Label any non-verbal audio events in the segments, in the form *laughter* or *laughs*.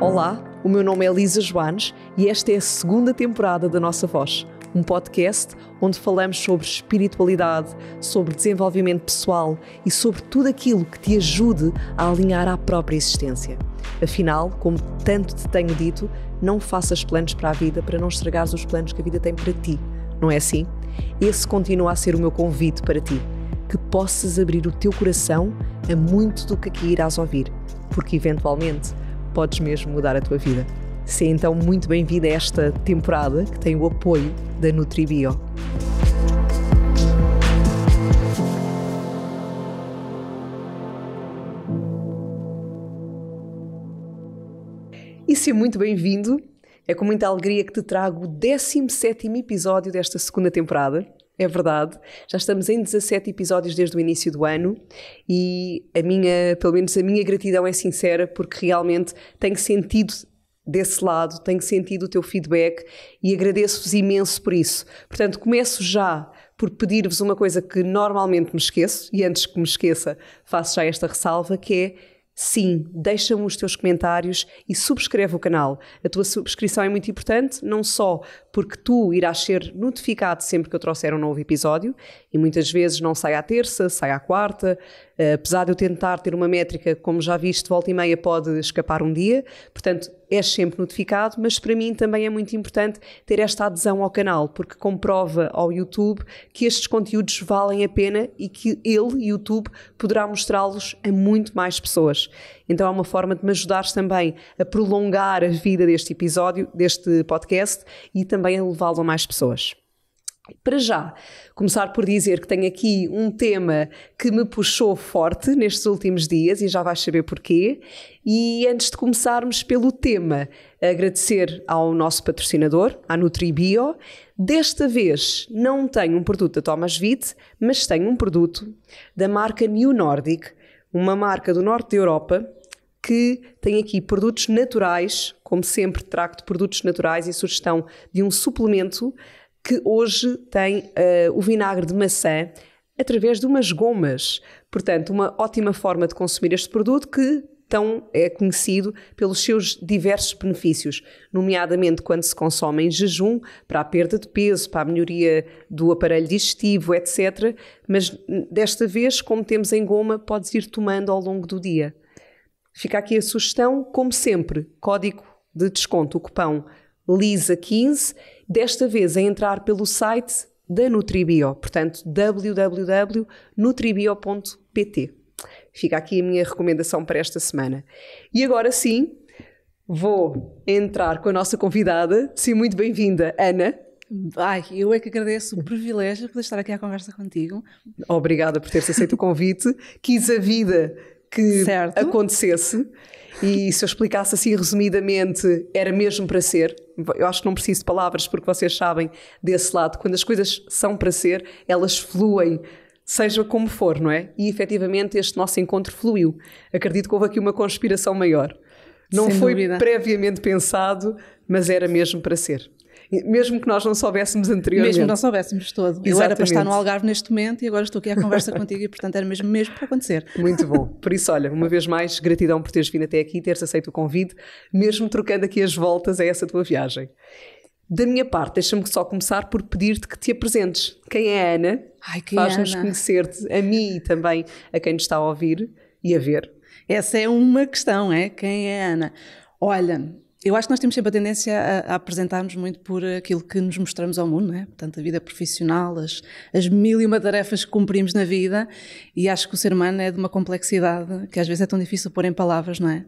Olá, o meu nome é Elisa Joanes e esta é a segunda temporada da Nossa Voz, um podcast onde falamos sobre espiritualidade, sobre desenvolvimento pessoal e sobre tudo aquilo que te ajude a alinhar à própria existência. Afinal, como tanto te tenho dito, não faças planos para a vida para não estragares os planos que a vida tem para ti, não é assim? Esse continua a ser o meu convite para ti, que possas abrir o teu coração a muito do que aqui irás ouvir, porque eventualmente podes mesmo mudar a tua vida. Seja então muito bem vindo a esta temporada que tem o apoio da NutriBio. E seja muito bem-vindo. É com muita alegria que te trago o 17 episódio desta segunda temporada. É verdade. Já estamos em 17 episódios desde o início do ano e a minha, pelo menos a minha gratidão é sincera porque realmente tenho sentido desse lado, tenho sentido o teu feedback e agradeço-vos imenso por isso. Portanto, começo já por pedir-vos uma coisa que normalmente me esqueço e antes que me esqueça, faço já esta ressalva que é Sim, deixa-me os teus comentários e subscreve o canal. A tua subscrição é muito importante, não só porque tu irás ser notificado sempre que eu trouxer um novo episódio e muitas vezes não sai à terça, sai à quarta. Uh, apesar de eu tentar ter uma métrica, como já viste, volta e meia pode escapar um dia, portanto és sempre notificado, mas para mim também é muito importante ter esta adesão ao canal, porque comprova ao YouTube que estes conteúdos valem a pena e que ele, YouTube, poderá mostrá-los a muito mais pessoas. Então é uma forma de me ajudares também a prolongar a vida deste episódio, deste podcast e também a levá-lo a mais pessoas. Para já, começar por dizer que tenho aqui um tema que me puxou forte nestes últimos dias e já vais saber porquê. E antes de começarmos pelo tema, agradecer ao nosso patrocinador, à NutriBio. Desta vez não tenho um produto da Thomas Witt, mas tenho um produto da marca New Nordic uma marca do norte da Europa que tem aqui produtos naturais, como sempre trago de produtos naturais e sugestão de um suplemento que hoje tem uh, o vinagre de maçã através de umas gomas. Portanto, uma ótima forma de consumir este produto que tão é, conhecido pelos seus diversos benefícios, nomeadamente quando se consome em jejum, para a perda de peso, para a melhoria do aparelho digestivo, etc. Mas hum, desta vez, como temos em goma, podes ir tomando ao longo do dia. Fica aqui a sugestão, como sempre, código de desconto, o cupão LISA15, desta vez a entrar pelo site da Nutribio, portanto www.nutribio.pt. Fica aqui a minha recomendação para esta semana. E agora sim, vou entrar com a nossa convidada. Sim, muito bem-vinda, Ana. Ai, eu é que agradeço o privilégio de poder estar aqui à conversa contigo. Obrigada por teres aceito o convite. Quis a vida que certo. acontecesse. E se eu explicasse assim resumidamente, era mesmo para ser. Eu acho que não preciso de palavras, porque vocês sabem desse lado, quando as coisas são para ser, elas fluem seja como for, não é? E efetivamente este nosso encontro fluiu. Acredito que houve aqui uma conspiração maior. Não Sem foi dúvida. previamente pensado, mas era mesmo para ser. Mesmo que nós não soubéssemos anteriormente. Mesmo que não soubéssemos todo. Exatamente. Eu era para estar no Algarve neste momento e agora estou aqui à conversa *laughs* contigo e, portanto, era mesmo mesmo para acontecer. Muito bom. Por isso, olha, uma vez mais, gratidão por teres vindo até aqui, teres aceito o convite, mesmo trocando aqui as voltas a essa tua viagem. Da minha parte, deixa-me só começar por pedir-te que te apresentes. Quem é a Ana? Ai, é Faz-nos conhecer-te, a mim e também a quem nos está a ouvir e a ver. Essa é uma questão, é? Quem é a Ana? Olha, eu acho que nós temos sempre a tendência a, a apresentarmos muito por aquilo que nos mostramos ao mundo, não é? Portanto, a vida profissional, as, as mil e uma tarefas que cumprimos na vida, e acho que o ser humano é de uma complexidade que às vezes é tão difícil pôr em palavras, não é?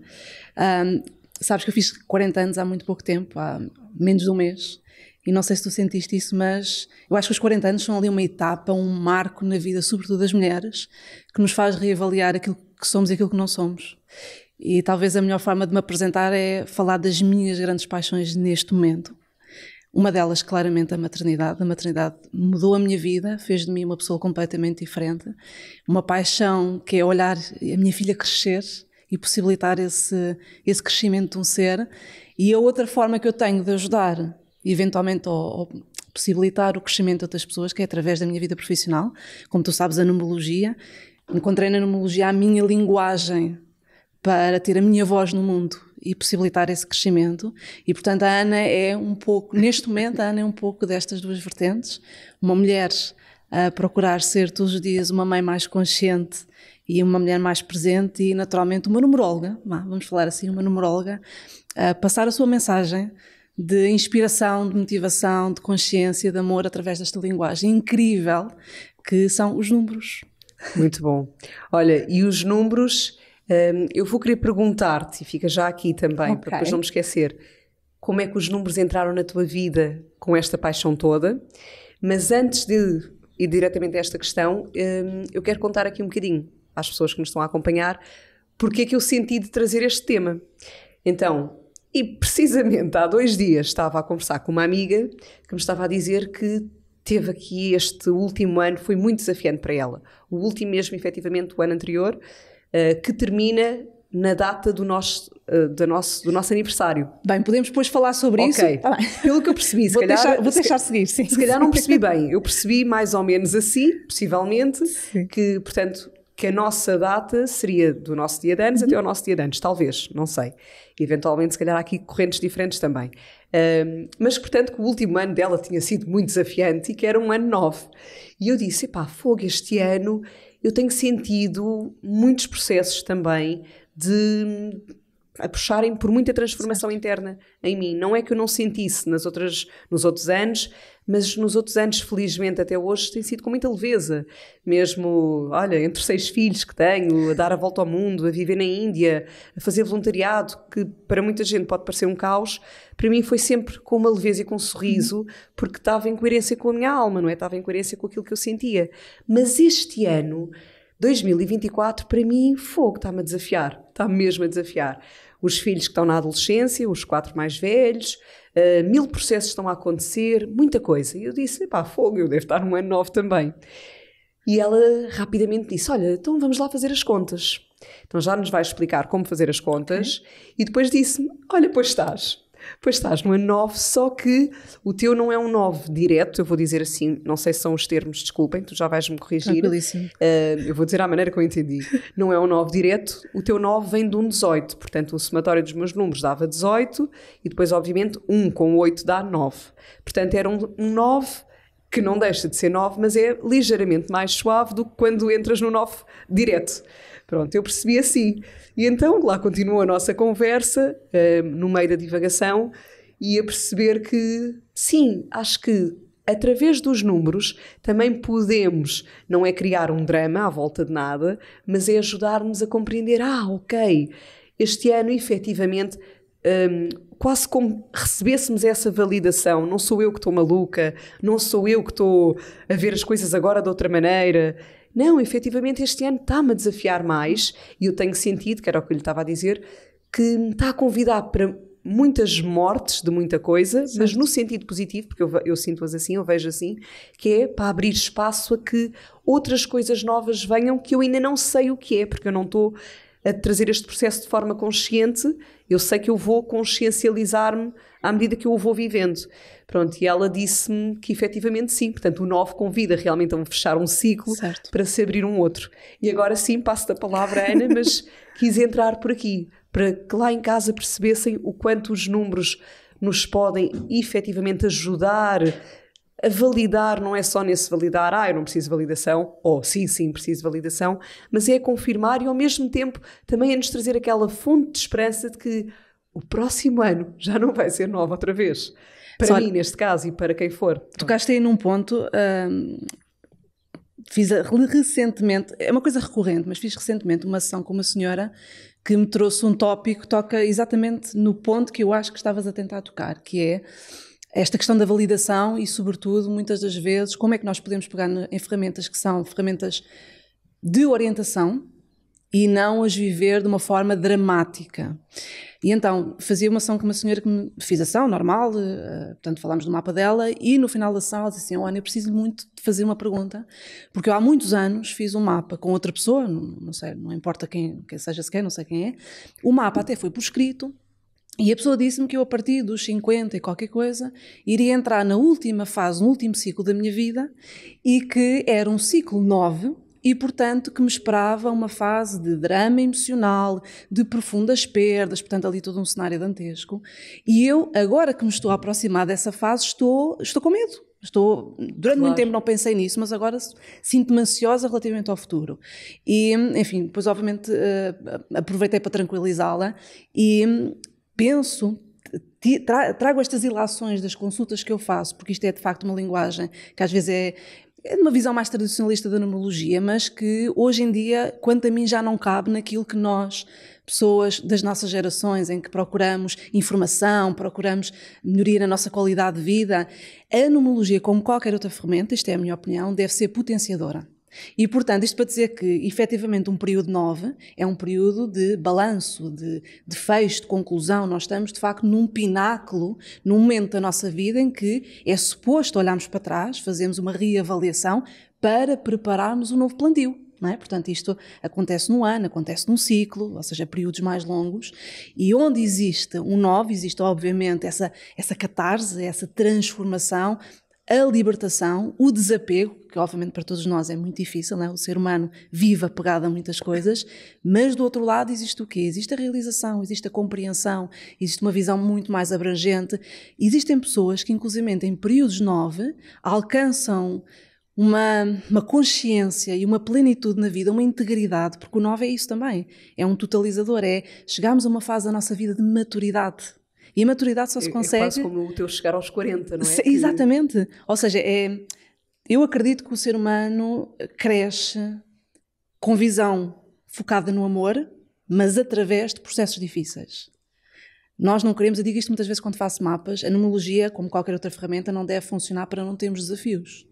Um, sabes que eu fiz 40 anos há muito pouco tempo, há menos de um mês, e não sei se tu sentiste isso, mas eu acho que os 40 anos são ali uma etapa, um marco na vida, sobretudo das mulheres, que nos faz reavaliar aquilo que somos e aquilo que não somos. E talvez a melhor forma de me apresentar é falar das minhas grandes paixões neste momento. Uma delas, claramente, a maternidade. A maternidade mudou a minha vida, fez de mim uma pessoa completamente diferente. Uma paixão que é olhar a minha filha crescer e possibilitar esse, esse crescimento de um ser. E a outra forma que eu tenho de ajudar, eventualmente, ou, possibilitar o crescimento de outras pessoas, que é através da minha vida profissional. Como tu sabes, a numerologia. Encontrei na numerologia a minha linguagem para ter a minha voz no mundo e possibilitar esse crescimento. E portanto, a Ana é um pouco, neste momento, a Ana é um pouco destas duas vertentes. Uma mulher a procurar ser todos os dias uma mãe mais consciente e uma mulher mais presente e naturalmente uma numeróloga, vamos falar assim, uma numeróloga, a passar a sua mensagem de inspiração, de motivação, de consciência, de amor através desta linguagem incrível que são os números. Muito bom. Olha, e os números, um, eu vou querer perguntar-te, e fica já aqui também, okay. para depois não me esquecer, como é que os números entraram na tua vida com esta paixão toda? Mas antes de ir diretamente a esta questão, um, eu quero contar aqui um bocadinho às pessoas que nos estão a acompanhar, porque é que eu senti de trazer este tema. Então, e precisamente há dois dias estava a conversar com uma amiga que me estava a dizer que teve aqui este último ano, foi muito desafiante para ela. O último mesmo, efetivamente, o ano anterior, uh, que termina na data do nosso, uh, eh, do, nosso, do nosso aniversário. Bem, podemos depois falar sobre okay. isso? Ok. Ah, Pelo que eu percebi, se vou calhar... Deixar, vou se deixar seguir, sim. Se calhar não percebi bem. Eu percebi mais ou menos assim, possivelmente, sim. que, portanto, que a nossa data seria do nosso dia de anos uhum. até ao nosso dia de anos, talvez, não sei. Eventualmente, se calhar, há aqui correntes diferentes também. Um, mas, portanto, que o último ano dela tinha sido muito desafiante e que era um ano novo. E eu disse: pá, fogo, este ano eu tenho sentido muitos processos também de a puxarem por muita transformação interna em mim. Não é que eu não sentisse nas outras, nos outros anos, mas nos outros anos, felizmente, até hoje, tem sido com muita leveza. Mesmo, olha, entre seis filhos que tenho, a dar a volta ao mundo, a viver na Índia, a fazer voluntariado, que para muita gente pode parecer um caos, para mim foi sempre com uma leveza e com um sorriso, uhum. porque estava em coerência com a minha alma, não é? Estava em coerência com aquilo que eu sentia. Mas este ano, 2024, para mim, fogo, está-me a desafiar, está-me mesmo a desafiar os filhos que estão na adolescência, os quatro mais velhos, uh, mil processos estão a acontecer, muita coisa. E eu disse: pá, fogo, eu devo estar um ano novo também. E ela rapidamente disse: Olha, então vamos lá fazer as contas. Então já nos vai explicar como fazer as contas. Okay. E depois disse-me: Olha, pois estás. Pois estás no A9, só que o teu não é um 9 direto, eu vou dizer assim, não sei se são os termos, desculpem, tu já vais-me corrigir. É Uh, eu vou dizer à maneira que eu entendi. Não é um 9 direto, o teu 9 vem de um 18, portanto o somatório dos meus números dava 18 e depois, obviamente, 1 com 8 dá 9. Portanto, era um, um 9 que não deixa de ser 9, mas é ligeiramente mais suave do que quando entras no 9 direto. Pronto, eu percebi assim. E então lá continuou a nossa conversa, uh, no meio da divagação, e a perceber que sim, acho que através dos números também podemos, não é criar um drama à volta de nada, mas é ajudar-nos a compreender: ah, ok, este ano efetivamente um, quase como recebêssemos essa validação. Não sou eu que estou maluca, não sou eu que estou a ver as coisas agora de outra maneira. Não, efetivamente este ano está-me a desafiar mais e eu tenho sentido, que era o que eu lhe estava a dizer, que me está a convidar para muitas mortes de muita coisa, mas no sentido positivo, porque eu, eu sinto-as assim, eu vejo assim, que é para abrir espaço a que outras coisas novas venham que eu ainda não sei o que é, porque eu não estou a trazer este processo de forma consciente, eu sei que eu vou consciencializar-me à medida que eu o vou vivendo. Pronto, e ela disse-me que efetivamente sim, portanto o 9 convida realmente a fechar um ciclo certo. para se abrir um outro. E agora sim, passo da palavra à Ana, mas *laughs* quis entrar por aqui, para que lá em casa percebessem o quanto os números nos podem efetivamente ajudar a validar não é só nesse validar, ah, eu não preciso de validação, ou sim, sim, preciso de validação, mas é confirmar e ao mesmo tempo também é nos trazer aquela fonte de esperança de que o próximo ano já não vai ser nova outra vez. Para Só, mim, neste caso, e para quem for. Tocaste aí num ponto. Hum, fiz recentemente, é uma coisa recorrente, mas fiz recentemente uma sessão com uma senhora que me trouxe um tópico que toca exatamente no ponto que eu acho que estavas a tentar tocar, que é esta questão da validação e, sobretudo, muitas das vezes, como é que nós podemos pegar em ferramentas que são ferramentas de orientação e não as viver de uma forma dramática. E então, fazia uma ação com uma senhora que me fez ação, normal, eh, portanto, falámos do mapa dela, e no final da ação ela disse assim, olha, eu preciso muito de fazer uma pergunta, porque eu há muitos anos fiz um mapa com outra pessoa, não, não sei, não importa quem, quem seja sequer, não sei quem é, o mapa até foi por escrito, e a pessoa disse-me que eu, a partir dos 50 e qualquer coisa, iria entrar na última fase, no último ciclo da minha vida, e que era um ciclo 9, e, portanto, que me esperava uma fase de drama emocional, de profundas perdas, portanto, ali todo um cenário dantesco. E eu, agora que me estou a aproximar dessa fase, estou, estou com medo. Estou, durante claro. muito tempo não pensei nisso, mas agora sinto-me ansiosa relativamente ao futuro. E, enfim, depois, obviamente, eh, aproveitei para tranquilizá-la e penso, trago estas ilações das consultas que eu faço, porque isto é de facto uma linguagem que às vezes é, é uma visão mais tradicionalista da numerologia, mas que hoje em dia, quanto a mim, já não cabe naquilo que nós, pessoas das nossas gerações, em que procuramos informação, procuramos melhorar a nossa qualidade de vida, a numerologia, como qualquer outra ferramenta, isto é a minha opinião, deve ser potenciadora. E, portanto, isto para dizer que, efetivamente, um período 9 é um período de balanço, de, de fecho, de conclusão. Nós estamos, de facto, num pináculo, num momento da nossa vida em que é suposto olharmos para trás, fazermos uma reavaliação para prepararmos um novo plantio. É? Portanto, isto acontece num ano, acontece num ciclo, ou seja, períodos mais longos, e onde existe um novo, existe obviamente essa, essa catarse, essa transformação, a libertação, o desapego, que obviamente para todos nós é muito difícil, é? o ser humano vive apegado a muitas coisas, mas do outro lado existe o quê? Existe a realização, existe a compreensão, existe uma visão muito mais abrangente. Existem pessoas que, inclusive em períodos nove, alcançam uma, uma consciência e uma plenitude na vida, uma integridade, porque o nove é isso também, é um totalizador, é chegarmos a uma fase da nossa vida de maturidade e a maturidade só se consegue. É, é quase como o teu chegar aos 40, não é? Se, que... Exatamente. Ou seja, é, eu acredito que o ser humano cresce com visão focada no amor, mas através de processos difíceis. Nós não queremos, eu digo isto muitas vezes quando faço mapas, a numologia, como qualquer outra ferramenta, não deve funcionar para não termos desafios.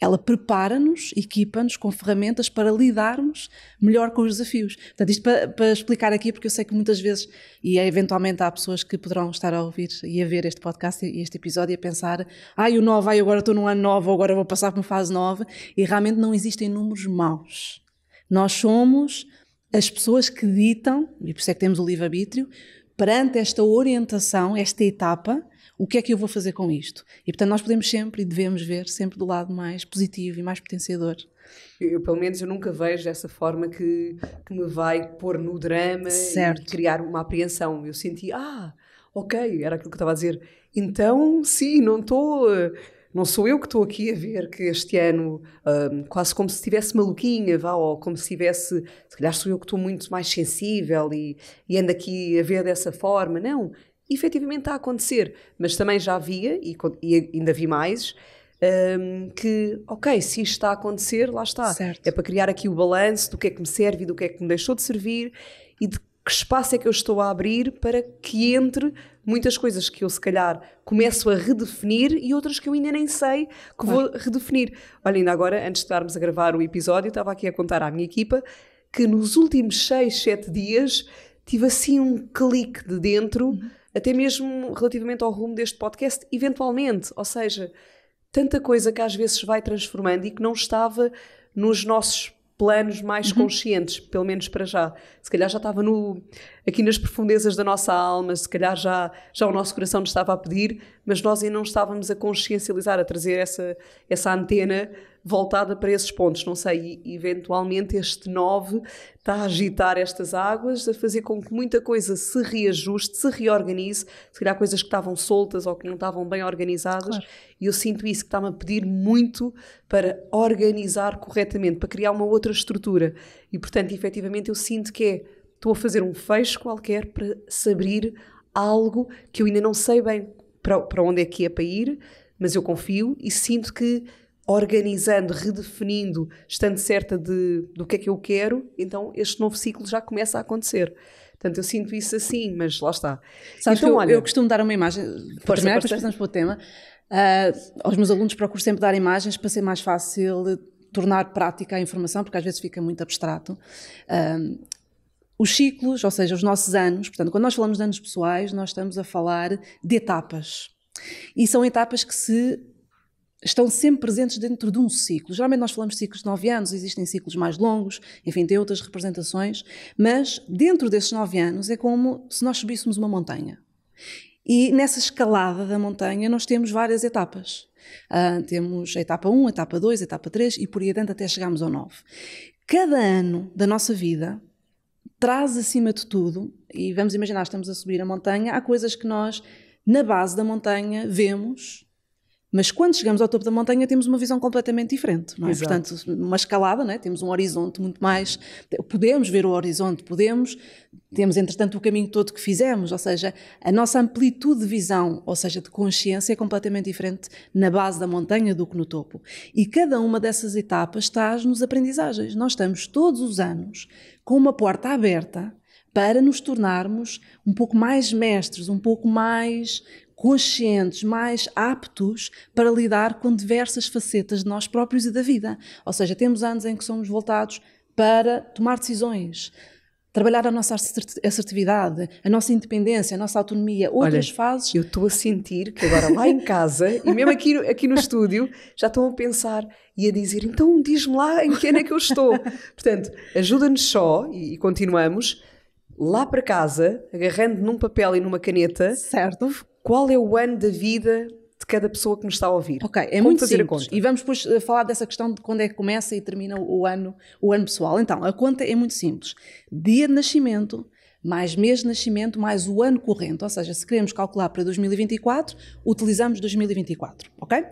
Ela prepara-nos, equipa-nos com ferramentas para lidarmos melhor com os desafios. Portanto, isto para, para, explicar aqui, porque eu sei que muitas vezes, e é, eventualmente há pessoas que poderão estar a ouvir e a ver este podcast e este episódio e a pensar: ai, ah, o 9, ai, agora estou num ano novo, agora vou passar para uma fase nova. E realmente não existem números maus. Nós somos as pessoas que ditam, e por isso é que temos o livre-arbítrio, perante esta orientação, esta etapa o que é que eu vou fazer com isto? E portanto nós podemos sempre e devemos ver sempre do lado mais positivo e mais potenciador. Eu, pelo menos eu nunca vejo dessa forma que, que me vai pôr no drama certo. e criar uma apreensão. Eu senti, ah, ok, era aquilo que eu estava a dizer. Então, sim, não estou não sou eu que estou aqui a ver que este ano, um, quase como se estivesse maluquinha, vá, ou como se estivesse, se calhar sou eu que estou muito mais sensível e, e ando aqui a ver dessa forma. Não, efetivamente está a acontecer. Mas também já havia, e, e ainda vi mais, um, que, ok, se isto está a acontecer, lá está. Certo. É para criar aqui o balanço do que é que me serve e do que é que me deixou de servir e de que espaço é que eu estou a abrir para que entre muitas coisas que eu se calhar começo a redefinir e outras que eu ainda nem sei que claro. vou redefinir. Olha, ainda agora, antes de estarmos a gravar o episódio, estava aqui a contar à minha equipa que nos últimos 6, 7 dias tive assim um clique de dentro. Uhum até mesmo relativamente ao rumo deste podcast, eventualmente. Ou seja, tanta coisa que às vezes vai transformando e que não estava nos nossos planos mais uhum. conscientes, pelo menos para já. Se calhar já estava no, aqui nas profundezas da nossa alma, se calhar já, já o nosso coração nos estava a pedir, mas nós ainda não estávamos a consciencializar, a trazer essa, essa antena voltada para esses pontos, não sei, eventualmente este 9 está a agitar estas águas, a fazer com que muita coisa se reajuste, se reorganize, se calhar coisas que estavam soltas ou que não estavam bem organizadas, claro. e eu sinto isso que está-me a pedir muito para organizar corretamente, para criar uma outra estrutura, e portanto, efetivamente, eu sinto que é Estou a fazer um fecho qualquer para se abrir algo que eu ainda não sei bem para, para onde é que é para ir, mas eu confio e sinto que organizando, redefinindo, estando certa de, do que é que eu quero, então este novo ciclo já começa a acontecer. Portanto, eu sinto isso assim, mas lá está. Sabes então, eu, olha, eu costumo dar uma imagem, para terminar, depois passamos para o tema. Uh, aos meus alunos procuro sempre dar imagens para ser mais fácil tornar prática a informação, porque às vezes fica muito abstrato. Uh, os ciclos, ou seja, os nossos anos. Portanto, quando nós falamos de anos pessoais, nós estamos a falar de etapas. E são etapas que se estão sempre presentes dentro de um ciclo. Geralmente nós falamos de ciclos de 9 anos, existem ciclos mais longos, enfim, tem outras representações, mas dentro desses 9 anos é como se nós subíssemos uma montanha. E nessa escalada da montanha nós temos várias etapas. Uh, temos a etapa 1, a etapa 2, a etapa 3 e por aí adiante até chegarmos ao 9. Cada ano da nossa vida traz acima de tudo, e vamos imaginar, estamos a subir a montanha, há coisas que nós, na base da montanha, vemos mas quando chegamos ao topo da montanha temos uma visão completamente diferente, não é? Portanto, uma escalada, é? temos um horizonte muito mais, podemos ver o horizonte, podemos, temos entretanto o caminho todo que fizemos, ou seja, a nossa amplitude de visão, ou seja, de consciência é completamente diferente na base da montanha do que no topo. E cada uma dessas etapas está nos aprendizagens. Nós estamos todos os anos com uma porta aberta para nos tornarmos um pouco mais mestres, um pouco mais conscientes, mais aptos para lidar com diversas facetas de nós próprios e da vida. Ou seja, temos anos em que somos voltados para tomar decisões, trabalhar a nossa assertividade, a nossa independência, a nossa autonomia, outras Olha, fases. Eu estou a sentir que agora lá em casa e mesmo aqui, aqui no estúdio já estão a pensar e a dizer: então diz-me lá em que ano é que eu estou. Portanto, ajuda-nos só e, e continuamos lá para casa, agarrando num papel e numa caneta. Certo. Qual é o ano da vida de cada pessoa que nos está a ouvir? Ok, é Como muito fazer simples. A conta? E vamos depois eh, falar dessa questão de quando é que começa e termina o ano, o ano pessoal. Então, a conta é muito simples. Dia de nascimento, mais mês de nascimento, mais o ano corrente. Ou seja, se queremos calcular para 2024, utilizamos 2024, ok?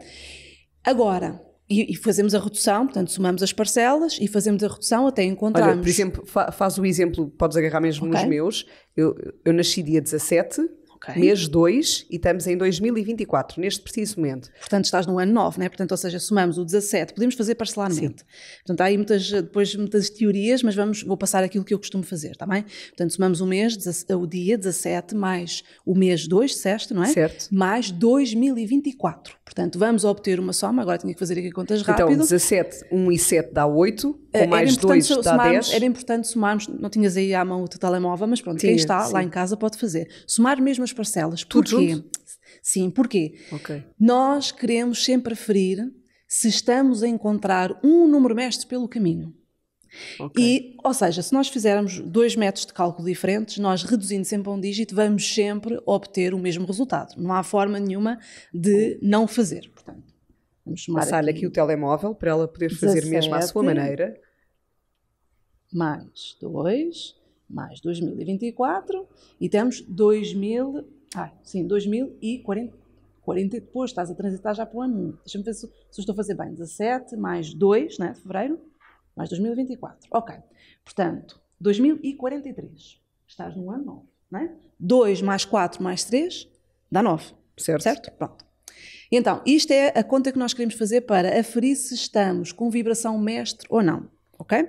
Agora, e, e, fazemos a redução, portanto, somamos as parcelas e fazemos a redução até encontrarmos. Olha, por exemplo, fa faz o exemplo, podes agarrar mesmo okay. nos meus. Eu, eu nasci dia 17, Okay. Mês 2 e estamos em 2024, neste preciso momento. Portanto, estás no ano 9, né? Portanto, ou seja, somamos o 17, podemos fazer parcelamento. Sim. Portanto, há aí muitas, depois muitas teorias, mas vamos, vou passar aquilo que eu costumo fazer, está bem? Portanto, somamos o mês, o dia 17, mais o mês 2, certo, não é? Certo. Mais 2024. Portanto, vamos obter uma soma, agora tinha que fazer aqui contas então, rápido. Então, 17, 1 e 7 dá 8, com eh, mais dois dá 10. Era importante somarmos, não tinhas aí à mão o teu telemóvel, mas pronto, Tinha, quem está sim. lá em casa pode fazer. Somar mesmo as parcelas. Tudo porquê? Junto? Sim, porquê? Okay. Nós queremos sempre ferir se estamos a encontrar um número mestre pelo caminho. Okay. E, ou seja, se nós fizermos dois métodos de cálculo diferentes, nós reduzindo sempre a um dígito, vamos sempre obter o mesmo resultado. Não há forma nenhuma de não fazer. Portanto, vamos passar-lhe aqui o telemóvel para ela poder fazer 17, mesmo à sua maneira mais 2, mais 2024, e temos 2000, ah, sim, 2040. 40 depois, estás a transitar já para o ano 1. Deixa-me ver se, se estou a fazer bem. 17 mais 2, né, de fevereiro, mais 2024. Ok. Portanto, 2043. Estás no ano 9, né? 2 mais 4 mais 3 dá 9. Certo. Certo? Pronto. Então, isto é a conta que nós queremos fazer para aferir se estamos com vibração mestre ou não. Ok?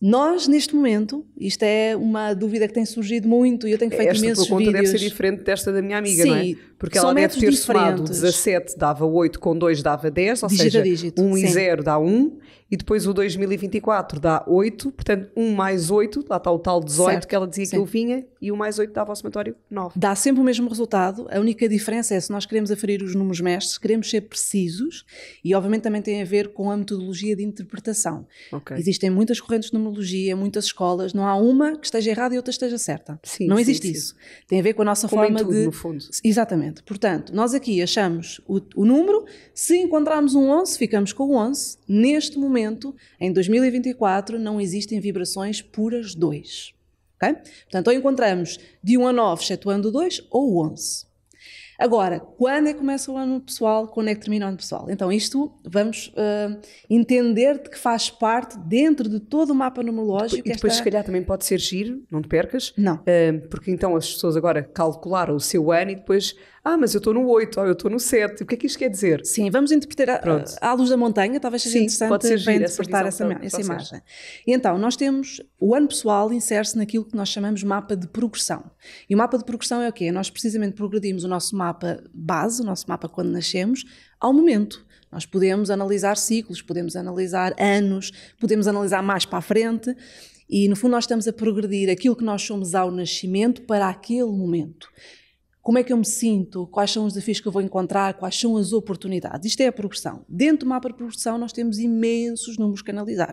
Nós, neste momento, isto é uma dúvida que tem surgido muito e eu tenho feito Esta imensos vídeos. Esta tua conta deve ser diferente desta da minha amiga, Sim, não é? Sim, porque São ela deve ter somado 17 dava 8, com 2 dava 10, ou dígito seja, 1 sim. e 0 dá 1, e depois o 2024 dá 8, portanto 1 mais 8, lá está o tal 18 certo, que ela dizia sim. que eu vinha, e 1 mais 8 dava ao somatório 9. Dá sempre o mesmo resultado, a única diferença é se nós queremos aferir os números mestres, queremos ser precisos, e obviamente também tem a ver com a metodologia de interpretação. Okay. Existem muitas correntes de numerologia, muitas escolas, não há uma que esteja errada e outra esteja certa. Sim, não existe isso. Tem a ver com a nossa Como forma tudo, de. No fundo. Exatamente. Exatamente. Portanto, nós aqui achamos o, o, número, se encontrarmos um 11, ficamos com o 11. Neste momento, em 2024, não existem vibrações puras 2. Okay? Portanto, ou encontramos de 1 a 9, excetuando o 2, ou o 11. Agora, quando é que começa o ano pessoal? Quando é que termina o ano pessoal? Então, isto vamos uh, entender que faz parte dentro de todo o mapa numerológico. E depois, esta... se calhar, também pode ser giro, não te percas? Não. Uh, porque então as pessoas agora calcularam o seu ano e depois ah, mas eu estou no 8, ou ah, eu estou no 7. O que é que isto quer dizer? Sim, vamos interpretar a, ah, à luz da montanha, talvez seja Sim, interessante pode ser interpretar essa, essa, essa imagem. E então, nós temos o ano pessoal insere-se naquilo que nós chamamos mapa de progressão. E o mapa de progressão é o quê? Nós precisamente progredimos o nosso mapa base, o nosso mapa quando nascemos, ao momento. Nós podemos analisar ciclos, podemos analisar anos, podemos analisar mais para a frente. E no fundo, nós estamos a progredir aquilo que nós somos ao nascimento para aquele momento como é que eu me sinto, quais são os desafios que eu vou encontrar, quais são as oportunidades. Isto é a progressão. Dentro do mapa de progressão, nós temos imensos números que analisar.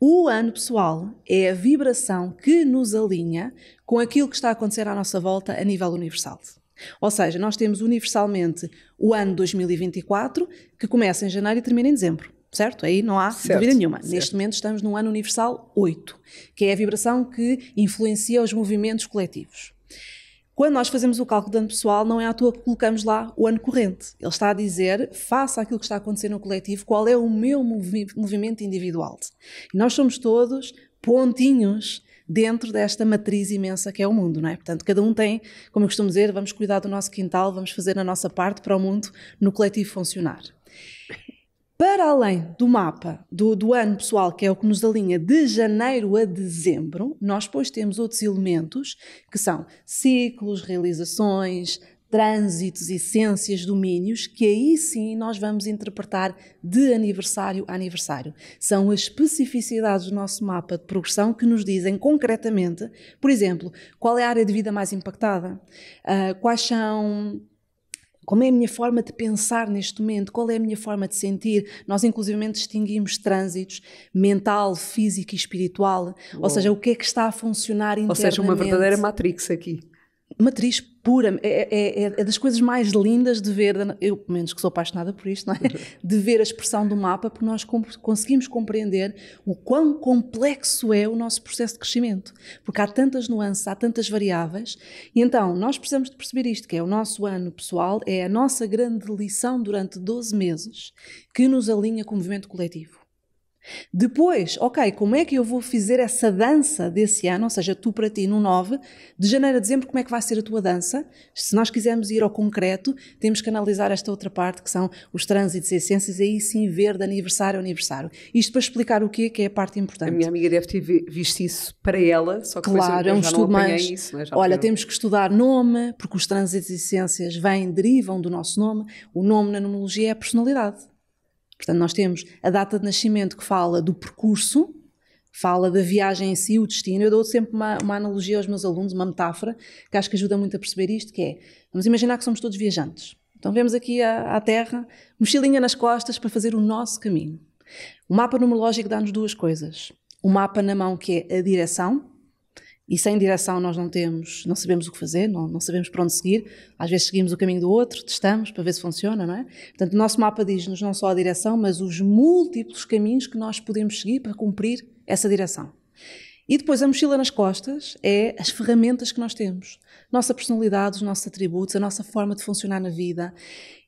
O ano pessoal é a vibração que nos alinha com aquilo que está a acontecer à nossa volta a nível universal. Ou seja, nós temos universalmente o ano 2024, que começa em janeiro e termina em dezembro certo? Aí não há certo, dúvida nenhuma. Certo. Neste momento estamos no ano universal 8, que é a vibração que influencia os movimentos coletivos. Quando nós fazemos o cálculo de ano pessoal, não é à toa que colocamos lá o ano corrente. Ele está a dizer, face àquilo que está acontecendo no coletivo, qual é o meu movi movimento individual. E nós somos todos pontinhos dentro desta matriz imensa que é o mundo, não é? Portanto, cada um tem, como eu costumo dizer, vamos cuidar do nosso quintal, vamos fazer a nossa parte para o mundo no coletivo funcionar. Para além do mapa do, do, ano pessoal, que é o que nos alinha de janeiro a dezembro, nós depois temos outros elementos que são ciclos, realizações, trânsitos, essências, domínios, que aí sim nós vamos interpretar de aniversário a aniversário. São as especificidades do nosso mapa de progressão que nos dizem concretamente, por exemplo, qual é a área de vida mais impactada, uh, quais são como é a minha forma de pensar neste momento, qual é a minha forma de sentir. Nós, inclusivamente, distinguimos trânsitos mental, físico e espiritual, Uou. ou seja, o que é que está a funcionar internamente. Ou seja, uma verdadeira matrix aqui matriz pura, é, é, é, é, das coisas mais lindas de ver, eu pelo menos que sou apaixonada por isto, não é? *laughs* de ver a expressão do mapa, porque nós comp conseguimos compreender o quão complexo é o nosso processo de crescimento, porque há tantas nuances, há tantas variáveis, e então nós precisamos de perceber isto, que é o nosso ano pessoal, é a nossa grande lição durante 12 meses, que nos alinha com o movimento coletivo. Depois, ok, como é que eu vou fazer essa dança desse ano? Ou seja, tu para ti no 9, de janeiro a dezembro, como é que vai ser a tua dança? Se nós quisermos ir ao concreto, temos que analisar esta outra parte que são os trânsitos e essências, aí sim ver de aniversário a aniversário. Isto para explicar o quê, que é a parte importante. A minha amiga deve ter visto isso para ela, só que claro, é um estudo mais. Isso, é? Olha, temos que estudar nome, porque os trânsitos e essências vêm, derivam do nosso nome. O nome na numerologia é a personalidade. Portanto, nós temos a data de nascimento que fala do percurso, fala da viagem em si, o destino. Eu dou sempre uma, uma, analogia aos meus alunos, uma metáfora, que acho que ajuda muito a perceber isto, que é, vamos imaginar que somos todos viajantes. Então vemos aqui a, a Terra, mochilinha nas costas para fazer o nosso caminho. O mapa numerológico dá-nos duas coisas. O mapa na mão, que é a direção, e sem direção nós não temos, não sabemos o que fazer, não, não sabemos para onde seguir. Às vezes seguimos o caminho do outro, testamos para ver se funciona, não é? Portanto, o nosso mapa diz-nos não só a direção, mas os múltiplos caminhos que nós podemos seguir para cumprir essa direção. E depois a mochila nas costas é as ferramentas que nós temos, nossa personalidade, os nossos atributos, a nossa forma de funcionar na vida.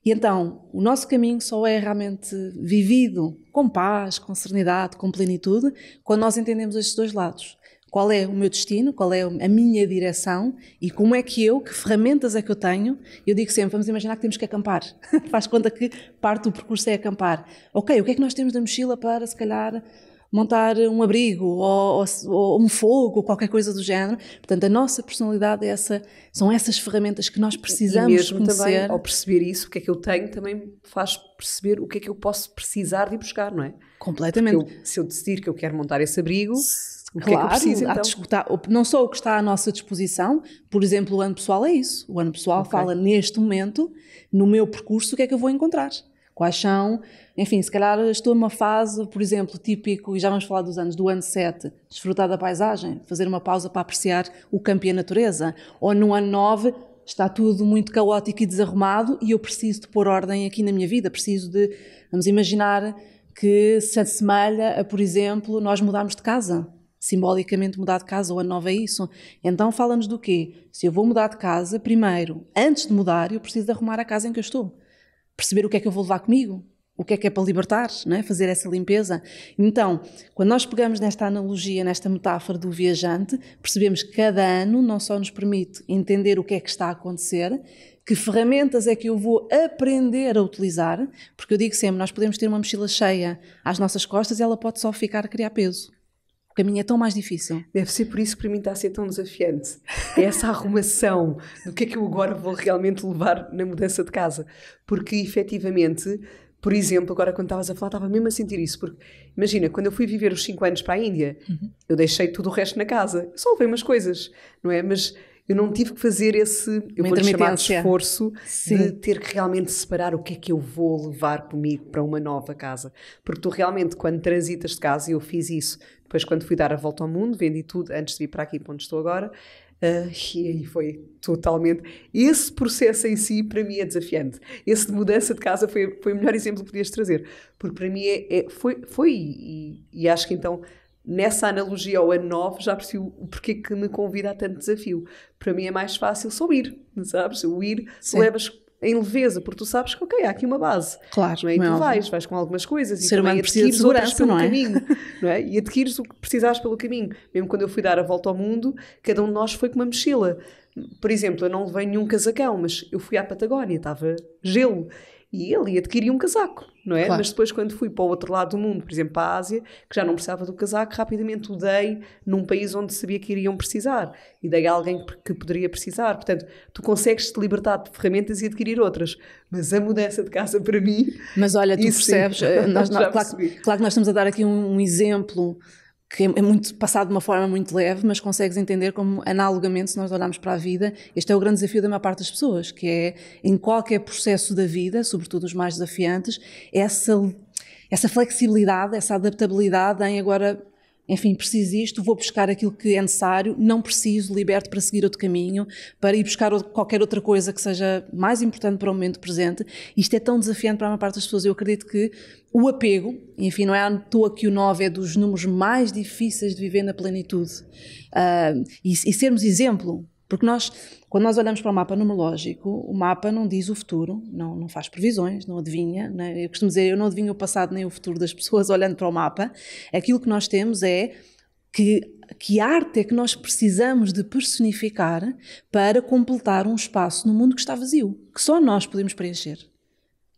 E então o nosso caminho só é realmente vivido com paz, com serenidade, com plenitude, quando nós entendemos estes dois lados qual é o meu destino, qual é a minha direção e como é que eu, que ferramentas é que eu tenho. Eu digo sempre, vamos imaginar que temos que acampar. *laughs* Faz conta que parte do percurso é acampar. Ok, o que é que nós temos da mochila para, se calhar, montar um abrigo ou, ou, ou um fogo, ou qualquer coisa do género. Portanto, a nossa personalidade é essa, são essas ferramentas que nós precisamos e mesmo conhecer. Também, ao perceber isso, o que é que eu tenho, também faz perceber o que é que eu posso precisar de buscar, não é? Completamente. Eu, se eu decidir que eu quero montar esse abrigo... Se o claro, que é que então? não só o que está à nossa disposição, por exemplo, o ano pessoal é isso. O ano pessoal okay. fala neste momento, no meu percurso, o que é que eu vou encontrar. Quais são, enfim, se calhar estou numa fase, por exemplo, típico, e já vamos falar dos anos, do ano 7, desfrutar da paisagem, fazer uma pausa para apreciar o campo e a natureza. Ou no ano 9, está tudo muito caótico e desarrumado e eu preciso de pôr ordem aqui na minha vida, preciso de, vamos imaginar que se assemelha a, por exemplo, nós mudarmos de casa simbolicamente mudar de casa ou ano novo é isso. Então fala-nos do quê? Se eu vou mudar de casa, primeiro, antes de mudar, eu preciso de arrumar a casa em que eu estou. Perceber o que é que eu vou levar comigo, o que é que é para libertar, né? fazer essa limpeza. Então, quando nós pegamos nesta analogia, nesta metáfora do viajante, percebemos que cada ano não só nos permite entender o que é que está a acontecer, que ferramentas é que eu vou aprender a utilizar, porque eu digo sempre, nós podemos ter uma mochila cheia às nossas costas e ela pode só ficar a criar peso. Para mim é tão mais difícil. Deve ser por isso que para mim está a ser tão desafiante. É essa arrumação do que é que eu agora vou realmente levar na mudança de casa. Porque efetivamente, por exemplo, agora quando estavas a falar, estava mesmo a sentir isso. Porque imagina, quando eu fui viver os 5 anos para a Índia, uhum. eu deixei tudo o resto na casa. Só levei umas coisas, não é? Mas eu não tive que fazer esse, eu vou chamar de esforço Sim. de ter que realmente separar o que é que eu vou levar comigo para uma nova casa. Porque tu realmente, quando transitas de casa, e eu fiz isso, depois quando fui dar a volta ao mundo, vendi tudo antes de vir para aqui, para onde estou agora, Uh, e aí foi totalmente. Esse processo em si, para mim, é desafiante. Esse de mudança de casa foi, foi o melhor exemplo que podias trazer. Porque para mim é, é foi, foi e, e, acho que então nessa analogia ao ano novo, já percebi o porquê que me convida a tanto desafio. Para mim é mais fácil só ir, sabes? O ir, Sim. levas em leveza, porque tu sabes que, ok, há aqui uma base. Claro. Não é? E é tu vais, vais com algumas coisas e também adquires outras pelo não é? caminho. *laughs* Não é? E adquires o que precisares pelo caminho. Mesmo quando eu fui dar a volta ao mundo, cada um de nós foi com uma mochila. Por exemplo, eu não levei nenhum casacão, mas eu fui à Patagónia, estava gelo e ele adquiri um casaco, não é? Claro. Mas depois, quando fui para o outro lado do mundo, por exemplo, para a Ásia, que já não precisava do casaco, rapidamente o dei num país onde sabia que iriam precisar e dei a alguém que poderia precisar. Portanto, tu consegues te libertar de ferramentas e adquirir outras, mas a mudança de casa para mim. Mas olha, tu percebes, eh, nós, nós, *laughs* claro, claro, que nós estamos a dar aqui um, um exemplo que é, é muito passado de uma forma muito leve, mas consegues entender como, analogamente, se nós olharmos para a vida, este é o grande desafio da maior parte das pessoas, que é, em qualquer processo da vida, sobretudo os mais desafiantes, essa, essa flexibilidade, essa adaptabilidade em agora enfim, preciso isto, vou buscar aquilo que é necessário, não preciso, liberto para seguir outro caminho, para ir buscar qualquer outra coisa que seja mais importante para o momento presente. Isto é tão desafiante para a maior parte das pessoas. Eu acredito que o apego, enfim, não é à toa que o 9 é dos números mais difíceis de viver na plenitude. Uh, e, e sermos exemplo porque nós, quando nós olhamos para o mapa numerológico, o mapa não diz o futuro, não, não faz previsões, não adivinha. Né? Eu costumo dizer, eu não adivinho o passado nem o futuro das pessoas *laughs* olhando para o mapa. Aquilo que nós temos é que, que arte é que nós precisamos de personificar para completar um espaço no mundo que está vazio, que só nós podemos preencher.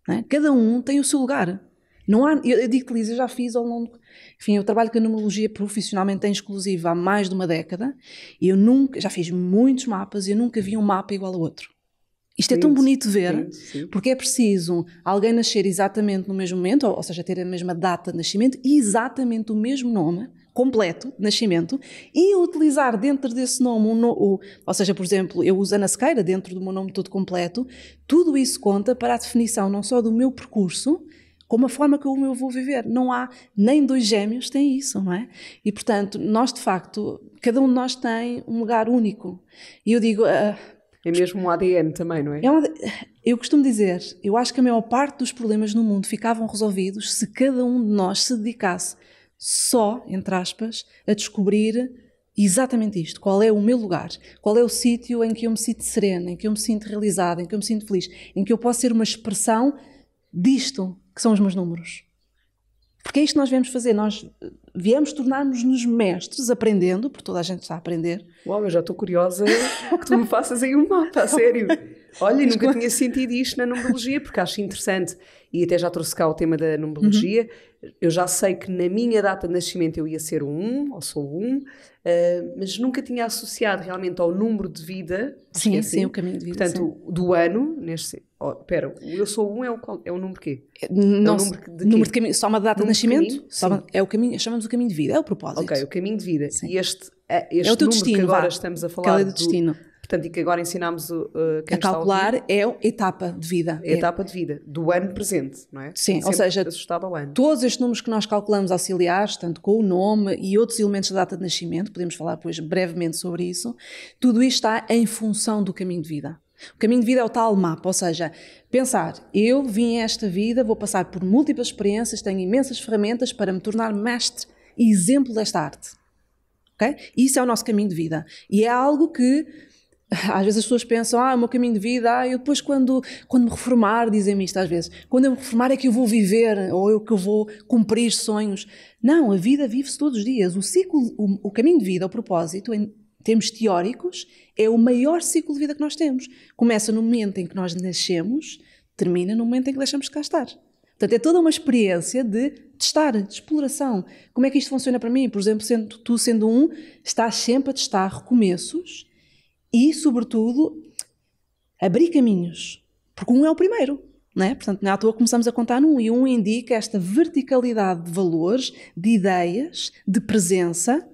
Né? Cada um tem o seu lugar. Não há, eu, eu digo que Lisa, eu já fiz ao longo enfim, eu trabalho com a numerologia profissionalmente em é exclusiva há mais de uma década e eu nunca, já fiz muitos mapas e eu nunca vi um mapa igual a outro. Isto é tão bonito ver, porque é preciso alguém nascer exatamente no mesmo momento, ou, seja, ter a mesma data de nascimento e exatamente o mesmo nome completo de nascimento e utilizar dentro desse nome, um no, ou seja, por exemplo, eu uso Ana Sequeira dentro do meu nome todo completo, tudo isso conta para a definição não só do meu percurso, como a forma como eu vou viver. Não há, nem dois gêmeos têm isso, não é? E portanto, nós de facto, cada um de nós tem um lugar único. E eu digo. Uh, é mesmo um ADN também, não é? é eu costumo dizer, eu acho que a maior parte dos problemas no mundo ficavam resolvidos se cada um de nós se dedicasse só, entre aspas, a descobrir exatamente isto. Qual é o meu lugar? Qual é o sítio em que eu me sinto serena, em que eu me sinto realizada, em que eu me sinto feliz, em que eu posso ser uma expressão disto, que são os meus números. Porque é isto que nós viemos fazer, nós eh, viemos tornarmos-nos mestres aprendendo, porque toda a gente está a aprender. Uau, eu já estou curiosa que tu me faças aí um mapa, a sério. Olha, nunca tinha sentido isto na numerologia, porque acho interessante, e até já trouxe cá o tema da numerologia. Uhum. Eu já sei que na minha data de nascimento eu ia ser um, ou sou um, uh, mas nunca tinha associado realmente ao número de vida. Sim, é assim, sim, o caminho de vida. Portanto, sim. do ano, neste, Oh, pera, eu sou um é o, é o número quê? É, não, é o número, de número de caminho, só uma data de nascimento, uma, é o caminho, chamamos o caminho de vida, é o propósito. Ok, o caminho de vida. Sim. E este, é, este é o teu destino, que agora vá. estamos a falar. é do, destino. Portanto, e que agora ensinámos uh, a calcular é a etapa de vida. É a etapa de vida, do ano presente, não é? Sim, ou seja, ao ano. todos estes números que nós calculamos auxiliares, tanto com o nome e outros elementos da data de nascimento, podemos falar depois brevemente sobre isso, tudo isto está em função do caminho de vida. O caminho de vida é o tal mapa, ou seja, pensar, eu vim a esta vida, vou passar por múltiplas experiências, tenho imensas ferramentas para me tornar mestre e exemplo desta arte. Okay? Isso é o nosso caminho de vida. E é algo que *laughs* às vezes as pessoas pensam, ah, o meu caminho de vida, ah, eu depois quando, quando me reformar, dizem-me isto às vezes, quando eu me reformar é que eu vou viver, ou eu que eu vou cumprir sonhos. Não, a vida vive-se todos os dias. O ciclo, o, o caminho de vida, o propósito, temos teóricos, é o maior ciclo de vida que nós temos. Começa no momento em que nós nascemos, termina no momento em que deixamos de cá estar. Portanto, é toda uma experiência de testar, de exploração. Como é que isto funciona para mim? Por exemplo, sendo, tu sendo um, estás sempre a testar recomeços e, sobretudo, abrir caminhos. Porque um é o primeiro. Não é? Portanto, na é toa começamos a contar num, e um indica esta verticalidade de valores, de ideias, de presença,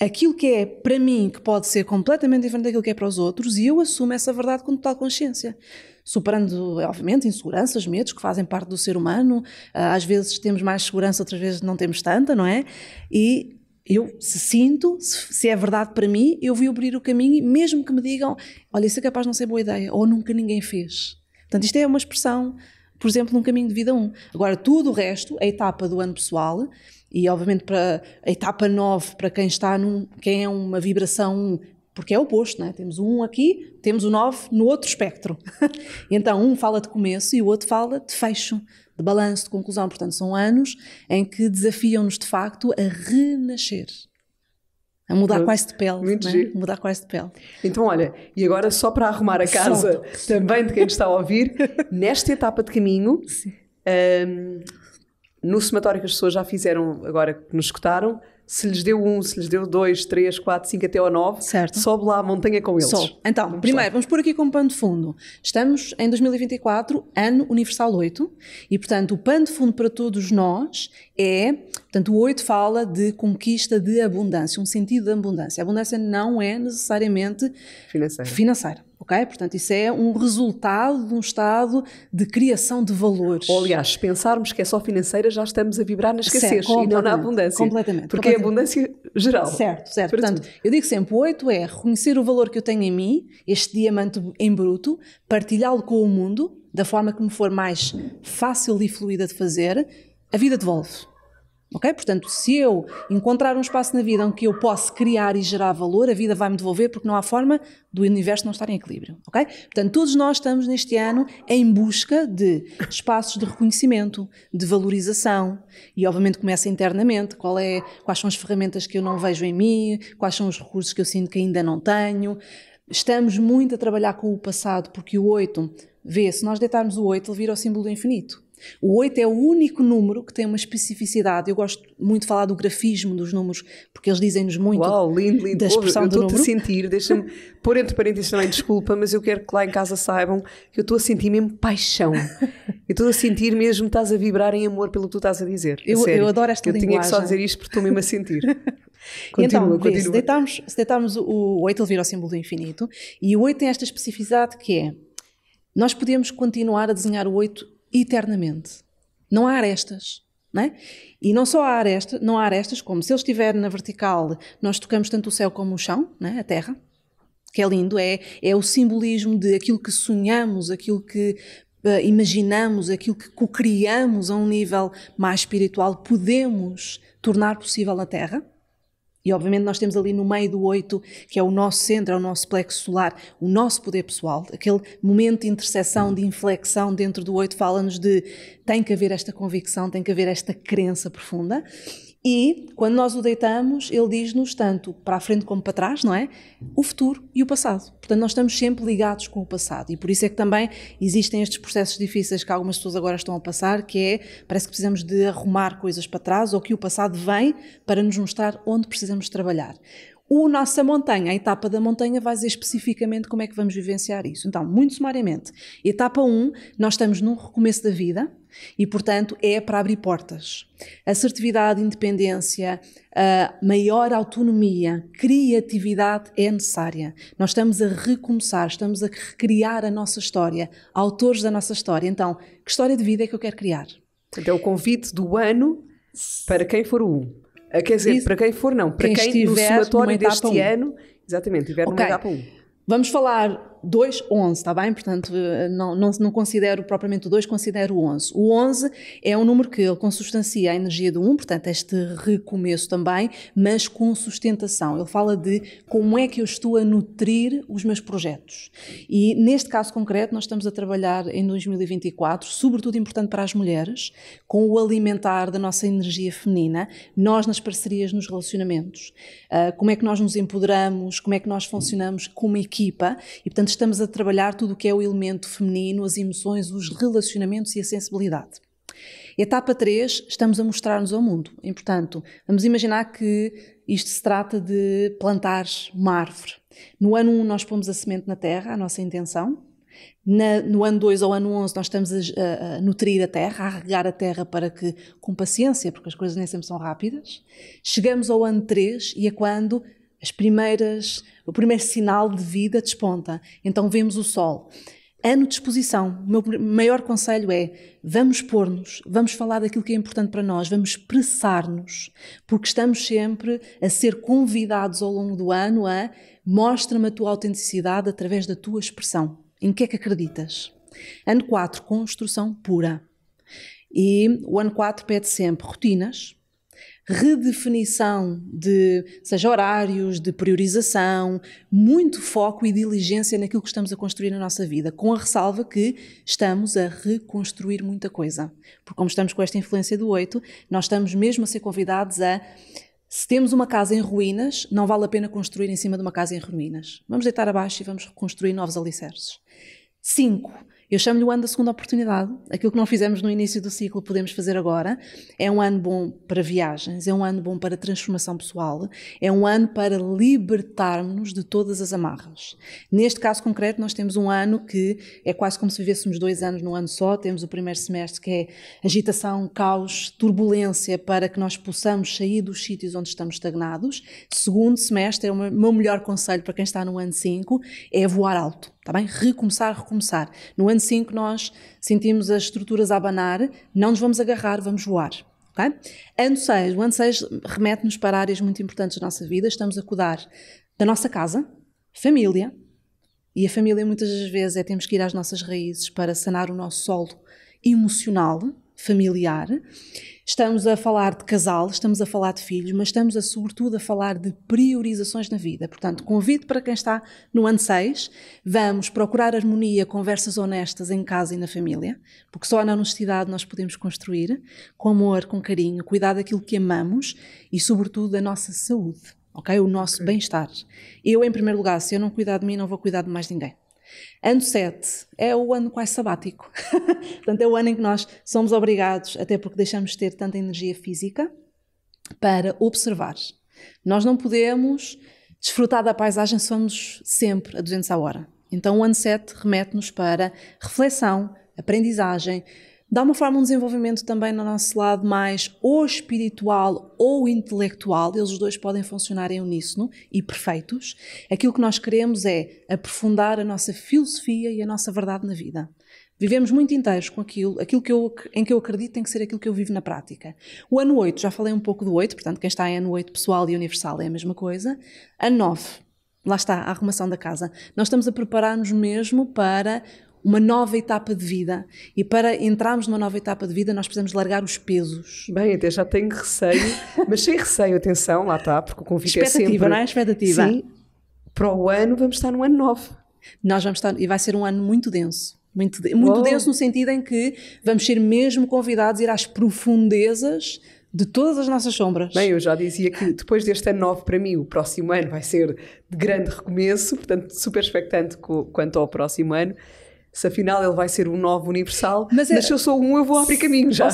aquilo que é para mim que pode ser completamente diferente daquilo que é para os outros e eu assumo essa verdade com total consciência. Superando, obviamente, inseguranças, medos que fazem parte do ser humano. Ah, às vezes temos mais segurança, outras vezes não temos tanta, não é? E eu, se sinto, se, é verdade para mim, eu vou abrir o caminho, mesmo que me digam: olha, isso é capaz de não ser boa ideia, ou nunca ninguém fez. Portanto, isto é uma expressão, por exemplo, num caminho de vida 1. Agora, tudo o resto, a etapa do ano pessoal, e obviamente para a etapa 9, para quem está num, quem é uma vibração 1, porque é o oposto, não é? Temos o 1 aqui, temos o 9 no outro espectro. *laughs* então um fala de começo e o outro fala de fecho, de balanço, de conclusão. Portanto, são anos em que desafiam-nos de facto a renascer. A mudar Pronto. quase de pele. Muito né? Mudar quase de pele. Então, olha, e agora só para arrumar a casa Solto. também de quem está a ouvir, *laughs* nesta etapa de caminho, um, no somatório que as pessoas já fizeram agora que nos escutaram, se lhes deu um, se lhes deu dois, três, quatro, cinco até ao nove, certo. sobe lá a montanha com eles. Sobe. Então, vamos primeiro, lá. vamos pôr aqui como pano de fundo. Estamos em 2024, ano universal 8, e portanto o pano de fundo para todos nós é, portanto o 8 fala de conquista de abundância, um sentido de abundância. A abundância não é necessariamente financeira. financeira. Ok? Portanto, isso é um resultado de um estado de criação de valores. Ou, aliás, se pensarmos que é só financeira, já estamos a vibrar na escassez certo, e não na abundância. Completamente. Porque é completamente. é abundância geral. Certo, certo. Portanto, tudo. eu digo sempre: o 8 é reconhecer o valor que eu tenho em mim, este diamante em bruto, partilhá-lo com o mundo da forma que me for mais fácil e fluida de fazer, a vida devolve. Ok? Portanto, se eu encontrar um espaço na vida em que eu posso criar e gerar valor, a vida vai-me devolver porque não há forma do universo não estar em equilíbrio. Ok? Portanto, todos nós estamos neste ano em busca de espaços de reconhecimento, de valorização e, obviamente, começa internamente. Qual é, quais são as ferramentas que eu não vejo em mim? Quais são os recursos que eu sinto que ainda não tenho? Estamos muito a trabalhar com o passado porque o 8 vê, se nós deitarmos o 8, ele vira o símbolo do infinito. O 8 é o único número que tem uma especificidade. Eu gosto muito de falar do grafismo dos números, porque eles dizem-nos muito Uau, lindo, lindo. da expressão Ouve, eu do número. estou a sentir, deixa-me *laughs* pôr entre parênteses também, desculpa, mas eu quero que lá em casa saibam que eu estou a sentir mesmo paixão. Eu estou a sentir mesmo, estás a vibrar em amor pelo que tu estás a dizer. Eu, a eu adoro esta eu linguagem. Eu tinha que só dizer isto porque estou mesmo a sentir. *laughs* Continua, então, Vê, se deitarmos, se deitarmos o 8, ele vira o símbolo do infinito, e o 8 tem esta especificidade que é, nós podemos continuar a desenhar o 8 eternamente. Não há arestas. Não é? E não só há arestas, não há arestas, como se ele estiver na vertical, nós tocamos tanto o céu como o chão, é? a terra, que é lindo, é, é o simbolismo de aquilo que sonhamos, aquilo que uh, imaginamos, aquilo que co-criamos a um nível mais espiritual, podemos tornar possível na terra. E obviamente nós temos ali no meio do oito, que é o nosso centro, é o nosso plexo solar, o nosso poder pessoal, aquele momento de interseção, de inflexão dentro do oito, fala-nos de tem que haver esta convicção, tem que haver esta crença profunda. E quando nós o deitamos, ele diz-nos tanto para a frente como para trás, não é? O futuro e o passado. Portanto, nós estamos sempre ligados com o passado. E por isso é que também existem estes processos difíceis que algumas pessoas agora estão a passar, que é parece que precisamos de arrumar coisas para trás ou que o passado vem para nos mostrar onde precisamos trabalhar o Nossa Montanha, a etapa da montanha, vai dizer especificamente como é que vamos vivenciar isso. Então, muito sumariamente, etapa 1, nós estamos no recomeço da vida e, portanto, é para abrir portas. Assertividade, independência, maior autonomia, criatividade é necessária. Nós estamos a recomeçar, estamos a recriar a nossa história, autores da nossa história. Então, que história de vida é que eu quero criar? Então, o convite do ano para quem for o um. É, quer dizer, Isso. para quem for, não. Para quem, quem estiver no somatório deste um. ano, exatamente, tiver okay. numa etapa 1. Vamos falar 2, 11, está bem? Portanto, eh, não, não, não considero propriamente o 2, considero o 11. O 11 é um número que ele consustancia a energia do 1, portanto, este recomeço também, mas com sustentação. Ele fala de como é que eu estou a nutrir os meus projetos. E neste caso concreto, nós estamos a trabalhar em 2024, sobretudo importante para as mulheres, com o alimentar da nossa energia feminina, nós nas parcerias, nos relacionamentos. Ah, como é que nós nos empoderamos, como é que nós funcionamos como equipa e, portanto, Portanto, estamos a trabalhar tudo o que é o elemento feminino, as emoções, os relacionamentos e a sensibilidade. Etapa 3, estamos a mostrar-nos ao mundo. E, portanto, vamos imaginar que isto se trata de plantar uma árvore. No ano 1, nós pomos a semente na terra, a nossa intenção. Na, no ano 2 ou ano 11, nós estamos a, a, nutrir a terra, a regar a terra para que, com paciência, porque as coisas nem sempre são rápidas. Chegamos ao ano 3 e é quando as primeiras, o primeiro sinal de vida desponta. Então vemos o sol. Ano de exposição. O meu maior conselho é: vamos pôr-nos, vamos falar daquilo que é importante para nós, vamos pressar-nos, porque estamos sempre a ser convidados ao longo do ano a mostra-me a tua autenticidade através da tua expressão. Em que é que acreditas? Ano 4, construção pura. E o ano 4 pede sempre rotinas, redefinição de, seja horários, de priorização, muito foco e diligência naquilo que estamos a construir na nossa vida, com a ressalva que estamos a reconstruir muita coisa. Porque, como estamos com esta influência do 8, nós estamos mesmo a ser convidados a. Se temos uma casa em ruínas, não vale a pena construir em cima de uma casa em ruínas. Vamos deitar abaixo e vamos reconstruir novos alicerces. 5 eu chamo-lhe o ano da segunda oportunidade. Aquilo que não fizemos no início do ciclo, podemos fazer agora. É um ano bom para viagens, é um ano bom para transformação pessoal, é um ano para libertarmos-nos de todas as amarras. Neste caso concreto, nós temos um ano que é quase como se vivêssemos dois anos num ano só. Temos o primeiro semestre que é agitação, caos, turbulência, para que nós possamos sair dos sítios onde estamos estagnados. Segundo semestre, é o meu melhor conselho para quem está no ano 5, é voar alto Está bem? Recomeçar, recomeçar. No ano 5 nós sentimos as estruturas a abanar, não nos vamos agarrar, vamos voar. Okay? Ano 6, o ano 6 remete-nos para áreas muito importantes da nossa vida. Estamos a cuidar da nossa casa, família, e a família muitas das vezes é temos que ir às nossas raízes para sanar o nosso solo emocional, familiar. Estamos a falar de casal, estamos a falar de filhos, mas estamos a, sobretudo a falar de priorizações na vida. Portanto, convido para quem está no ano 6, vamos procurar harmonia, conversas honestas em casa e na família, porque só na honestidade nós podemos construir, com amor, com carinho, cuidar daquilo que amamos e, sobretudo, da nossa saúde, ok? O nosso okay. bem-estar. Eu, em primeiro lugar, se eu não cuidar de mim, não vou cuidar de mais ninguém. Ano 7 é o ano quase sabático. *laughs* Portanto, é o ano em que nós somos obrigados, até porque deixamos de ter tanta energia física, para observar. Nós não podemos desfrutar da paisagem se somos sempre a 200 a hora. Então, o ano 7 remete-nos para reflexão, aprendizagem, dá uma forma um desenvolvimento também no nosso lado mais ou espiritual ou intelectual, eles os dois podem funcionar em uníssono e perfeitos. Aquilo que nós queremos é aprofundar a nossa filosofia e a nossa verdade na vida. Vivemos muito inteiros com aquilo, aquilo que eu, em que eu acredito tem que ser aquilo que eu vivo na prática. O ano 8, já falei um pouco do 8, portanto, quem está em ano 8 pessoal e universal é a mesma coisa. Ano 9, lá está, a arrumação da casa. Nós estamos a preparar-nos mesmo para uma nova etapa de vida. E para entrarmos numa nova etapa de vida, nós precisamos largar os pesos. Bem, até já tenho receio, mas sem receio, atenção, lá está, porque o convite é sempre... Expectativa, não é? Expectativa. Sim, para o ano vamos estar no ano novo. Nós vamos estar, e vai ser um ano muito denso. Muito, muito denso no sentido em que vamos ser mesmo convidados a ir às profundezas de todas as nossas sombras. Bem, eu já dizia que depois deste ano novo, para mim, o próximo ano vai ser de grande recomeço, portanto, super expectante quanto ao próximo ano se afinal ele vai ser um novo universal, mas, é, mas se eu sou um, eu vou abrir caminho já.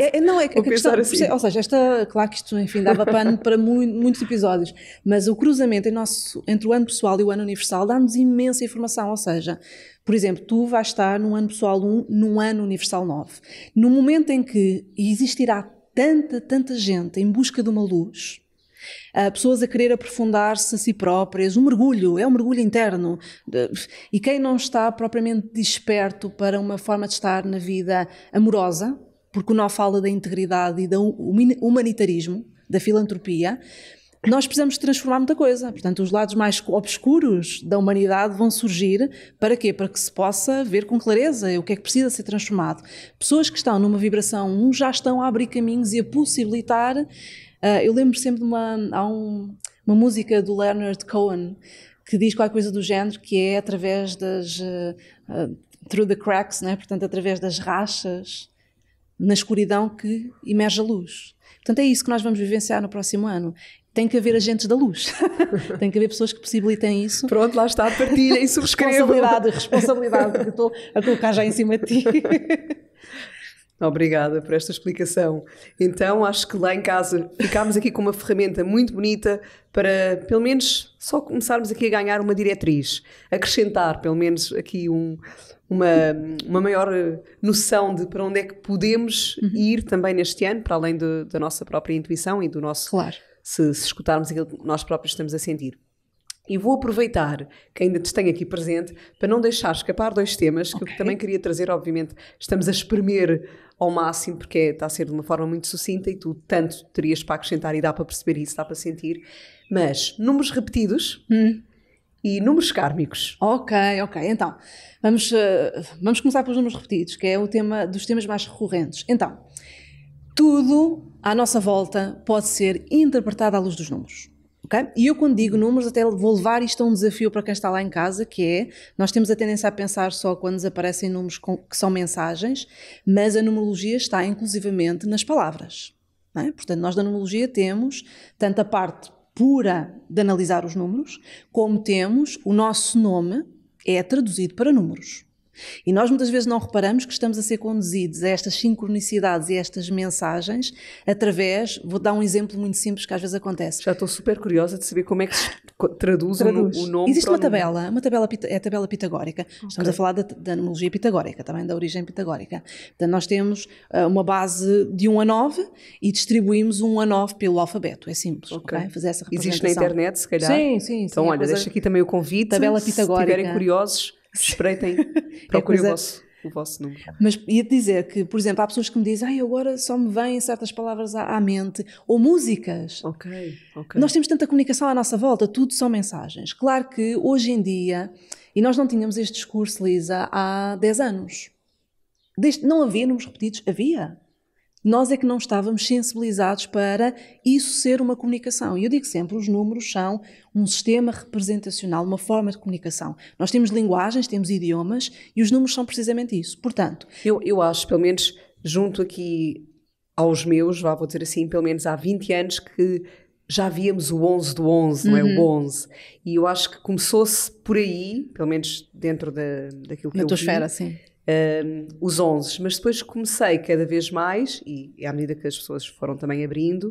É, é, não é que a questão, assim. ou seja, esta, claro que isto, enfim, dava pano para muito, muitos episódios, mas o cruzamento nosso, entre o ano pessoal e o ano universal dá-nos imensa informação, ou seja, por exemplo, tu vais estar no ano pessoal 1, no ano universal 9. No momento em que existirá tanta, tanta gente em busca de uma luz, pessoas a querer aprofundar-se a si próprias, um mergulho, é um mergulho interno. E quem não está propriamente desperto para uma forma de estar na vida amorosa, porque o nó fala da integridade e do humanitarismo, da filantropia, nós precisamos transformar muita coisa. Portanto, os lados mais obscuros da humanidade vão surgir para quê? Para que se possa ver com clareza o que é que precisa ser transformado. Pessoas que estão numa vibração 1 já estão a abrir caminhos e a possibilitar Uh, eu lembro sempre de uma, há um, uma música do Leonard Cohen que diz qualquer coisa do género que é através das. Uh, through the cracks, né? portanto, através das rachas, na escuridão que emerge a luz. Portanto, é isso que nós vamos vivenciar no próximo ano tem que haver agentes da luz. *laughs* tem que haver pessoas que possibilitem isso. Pronto, lá está, partilhem, *laughs* subscrevam. Responsabilidade, responsabilidade Porque estou a colocar já em cima de ti. *laughs* Obrigada por esta explicação. Então, acho que lá em casa ficámos aqui com uma ferramenta muito bonita para, pelo menos, só começarmos aqui a ganhar uma diretriz, acrescentar, pelo menos, aqui um, uma, uma maior noção de para onde é que podemos uhum. ir também neste ano, para além do, da nossa própria intuição e do nosso. Claro. Se, se escutarmos aquilo que nós próprios estamos a sentir. E vou aproveitar que ainda te tenho aqui presente para não deixar escapar dois temas que okay. também queria trazer, obviamente, estamos a espremer ao máximo, porque está a ser de uma forma muito sucinta e tu tanto terias para acrescentar e dá para perceber isso, dá para sentir. Mas números repetidos hum. e números kármicos. Ok, ok. Então, vamos, uh, vamos começar pelos números repetidos, que é o tema dos temas mais recorrentes. Então, tudo à nossa volta pode ser interpretado à luz dos números. E eu, quando digo números, até vou levar isto a um desafio para quem está lá em casa, que é nós temos a tendência a pensar só quando nos aparecem números com, que são mensagens, mas a numerologia está inclusivamente nas palavras. É? Portanto, nós da numerologia temos tanto a parte pura de analisar os números, como temos o nosso nome é traduzido para números. E nós muitas vezes não reparamos que estamos a ser conduzidos a estas sincronicidades e estas mensagens através, vou dar um exemplo muito simples que às vezes acontece. Já estou super curiosa de saber como é que se traduz, traduz. O, nome. Existe uma tabela, uma tabela é a tabela pitagórica. Okay. Estamos a falar da, da numerologia pitagórica, também da origem pitagórica. Portanto, nós temos eh, uma base de 1 a 9 e distribuímos 1 a 9 pelo alfabeto. É simples, ok okay? Fazer essa Existe na internet, se calhar. Sim, sim. sim então, sim, é olha, coisa... deixa aqui também o convite. Tabela pitagórica. Se estiverem curiosos *laughs* Espreitem, é procurem é o, vosso, o vosso número. Mas ia-te dizer que, por exemplo, há pessoas que me dizem, ai, agora só me vêm certas palavras à, à mente, ou músicas. Ok, ok. Nós temos tanta comunicação à nossa volta, tudo são mensagens. Claro que hoje em dia, e nós não tínhamos este discurso, Lisa, há 10 anos. Desde, não havia números repetidos? Havia. Nós é que não estávamos sensibilizados para isso ser uma comunicação. E eu digo sempre: os números são um sistema representacional, uma forma de comunicação. Nós temos linguagens, temos idiomas e os números são precisamente isso. Portanto. Eu, eu acho, pelo menos junto aqui aos meus, vá, vou dizer assim, pelo menos há 20 anos que já víamos o 11 do 11, uhum. não é? O 11. Uhum. E eu acho que começou-se por aí, pelo menos dentro da, daquilo que Na eu tua vi, esfera, sim um, os 11, mas depois comecei cada vez mais, e é à medida que as pessoas foram também abrindo,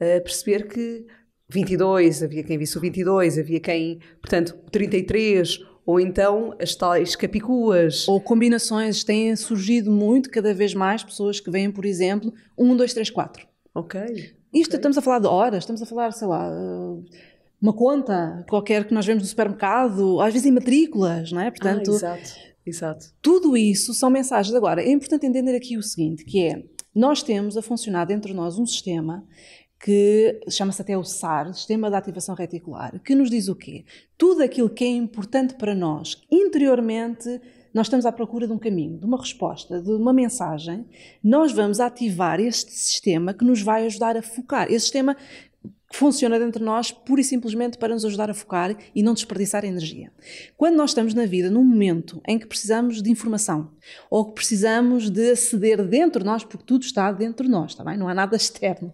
a perceber que 22, havia quem visse o 22, havia quem, portanto, 33, ou então as tais capicuas. Ou combinações, têm surgido muito, cada vez mais pessoas que vêm, por exemplo, 1, 2, 3, 4. Ok. Isto okay. estamos a falar de horas, estamos a falar, sei lá, eh, uma conta qualquer que nós vemos no supermercado, às vezes em matrículas, não é? Ah, portanto, ah, exato Exato. Tudo isso são mensagens. Agora, é importante entender aqui o seguinte, que é, nós temos a funcionar dentro de nós um sistema que chama-se até o SAR, Sistema de Ativação Reticular, que nos diz o quê? Tudo aquilo que é importante para nós interiormente, nós estamos à procura de um caminho, de uma resposta, de uma mensagem, nós vamos ativar este sistema que nos vai ajudar a focar. Esse sistema que funciona dentro de nós pura e simplesmente para nos ajudar a focar e não desperdiçar energia. Quando nós estamos na vida num momento em que precisamos de informação ou que precisamos de aceder dentro de nós, porque tudo está dentro de nós, está bem? Não há nada *laughs* externo,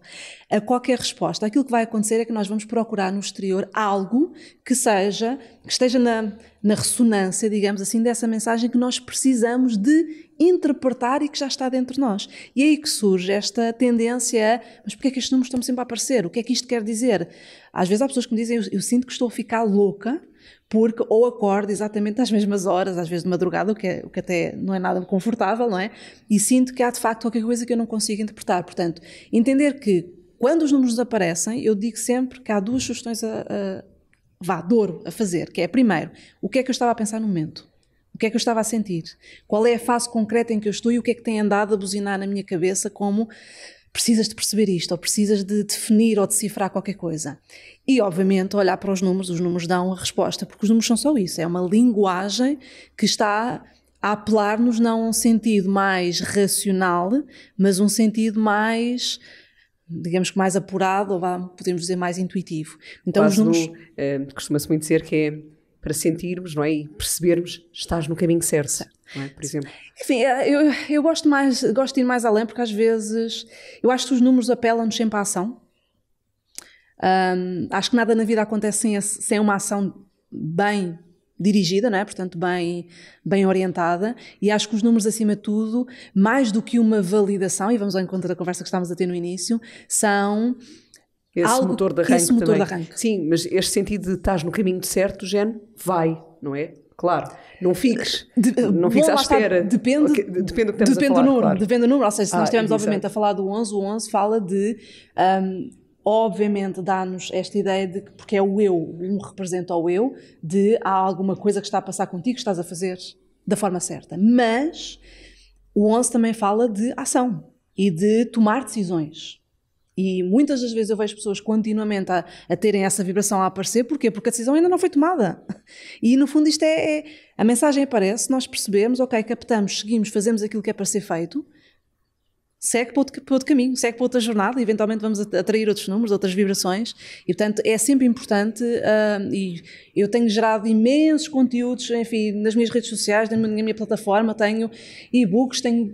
a qualquer resposta, aquilo que vai acontecer é que nós vamos procurar no exterior algo que seja, que esteja na, na ressonância, digamos assim, dessa mensagem que nós precisamos de interpretar e que já está dentro de nós. E é aí que surge esta tendência a, mas porquê é que estes números estão sempre a aparecer? O que é que isto quer dizer? Às vezes há pessoas que me dizem, eu, eu sinto que estou a ficar louca porque ou acordo exatamente às mesmas horas, às vezes de madrugada, o que, é, o que até não é nada confortável, não é? E sinto que há de facto qualquer coisa que eu não consigo interpretar. Portanto, entender que quando os números aparecem, eu digo sempre que há duas sugestões a, a vá, dor a fazer, que é primeiro, o que é que eu estava a pensar no momento? O que é que eu estava a sentir? Qual é a fase concreta em que eu estou e o que é que tem andado a buzinar na minha cabeça como precisas de perceber isto, ou precisas de definir ou decifrar qualquer coisa. E, obviamente, olhar para os números, os números dão a resposta, porque os números são só isso, é uma linguagem que está a apelar-nos não a um sentido mais racional, mas um sentido mais digamos que mais apurado, ou vá, podemos dizer mais intuitivo. Então Quase os números... É, costuma-se muito dizer que é para sentirmos não é? e percebermos estás no caminho certo. É? Por exemplo. Enfim, eh, eu, eu gosto, mais, gosto de ir mais além porque às vezes eu acho que os números apelam-nos sempre à ação. Um, acho que nada na vida acontece sem, sem uma ação bem dirigida, não é? portanto, bem, bem orientada, e acho que os números, acima de tudo, mais do que uma validação, e vamos ao encontro da conversa que estávamos a ter no início, são esse Algo, motor de arranque. Esse motor também. de arranque. Sim, mas este sentido de estás no caminho certo, Jen, vai, não é? Claro, não fiques, eh, de, eh, não fiques à espera. Está, depende, okay, depende do que depende a falar, do número, claro. Depende do número, ou seja, se ah, nós estivermos obviamente a falar do 11, o 11 fala de, um, obviamente dá-nos esta ideia de que, porque é o eu, um representa o eu, de há alguma coisa que está a passar contigo, que estás a fazer da forma certa. Mas o 11 também fala de ação e de tomar decisões. E muitas das vezes eu vejo pessoas continuamente a, a, terem essa vibração a aparecer, porquê? Porque a decisão ainda não foi tomada. E no fundo isto é, é a mensagem aparece, nós percebemos, ok, captamos, seguimos, fazemos aquilo que é para ser feito, segue para outro, outro caminho, segue para outra jornada e eventualmente vamos atrair outros números, outras vibrações e portanto é sempre importante uh, e eu tenho gerado imensos conteúdos, enfim, nas minhas redes sociais, na minha, na minha plataforma, tenho e-books, tenho,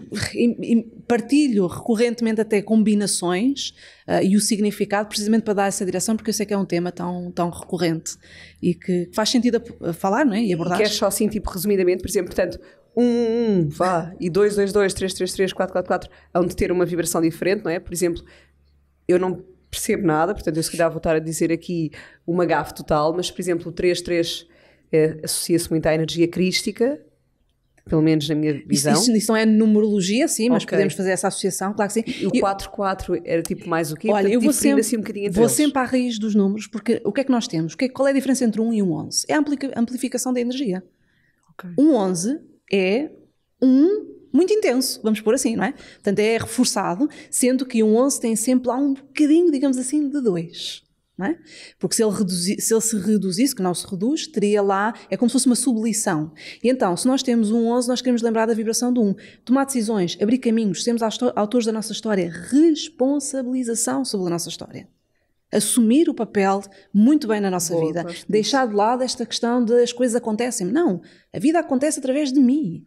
partilho recorrentemente até combinações uh, e o significado precisamente para dar essa direção porque eu sei que é um tema tão, tão recorrente e que faz sentido falar não é? e abordar. E que é só assim, tipo, resumidamente, por exemplo, portanto, 1, 1, vá, e 2, 2, 2, 3, 3, 4, 4, onde ter uma vibração diferente, não é? Por exemplo, eu não percebo nada, portanto, eu se calhar vou estar a dizer aqui uma gafe total, mas, por exemplo, o 3, 3 é, associa-se muito à energia crística, pelo menos na minha visão. Isso, isso, isso não é numerologia, sim, okay. mas podemos fazer essa associação, claro que sim. E o 4-4 era tipo mais o quê? Olha, Portanto, eu vou sempre, assim um bocadinho vou sempre à raiz dos números, porque o que é que nós temos? É qual é a diferença entre um e um 11? É a amplificação da energia. Okay. Um 11 é um muito intenso, vamos pôr assim, não é? Portanto, é reforçado, sendo que um 11 tem sempre lá um bocadinho, digamos assim, de 2. É? Porque se ele, reduzi, se ele, se reduzisse, que não se reduz, teria lá, é como se fosse uma sublição. E então, se nós temos um 11, nós queremos lembrar da vibração do 1. Tomar decisões, abrir caminhos, sermos autores da nossa história, responsabilização sobre a nossa história assumir o papel muito bem na nossa Boa, vida, deixar de lado esta questão de as coisas acontecem. Não, a vida acontece através de mim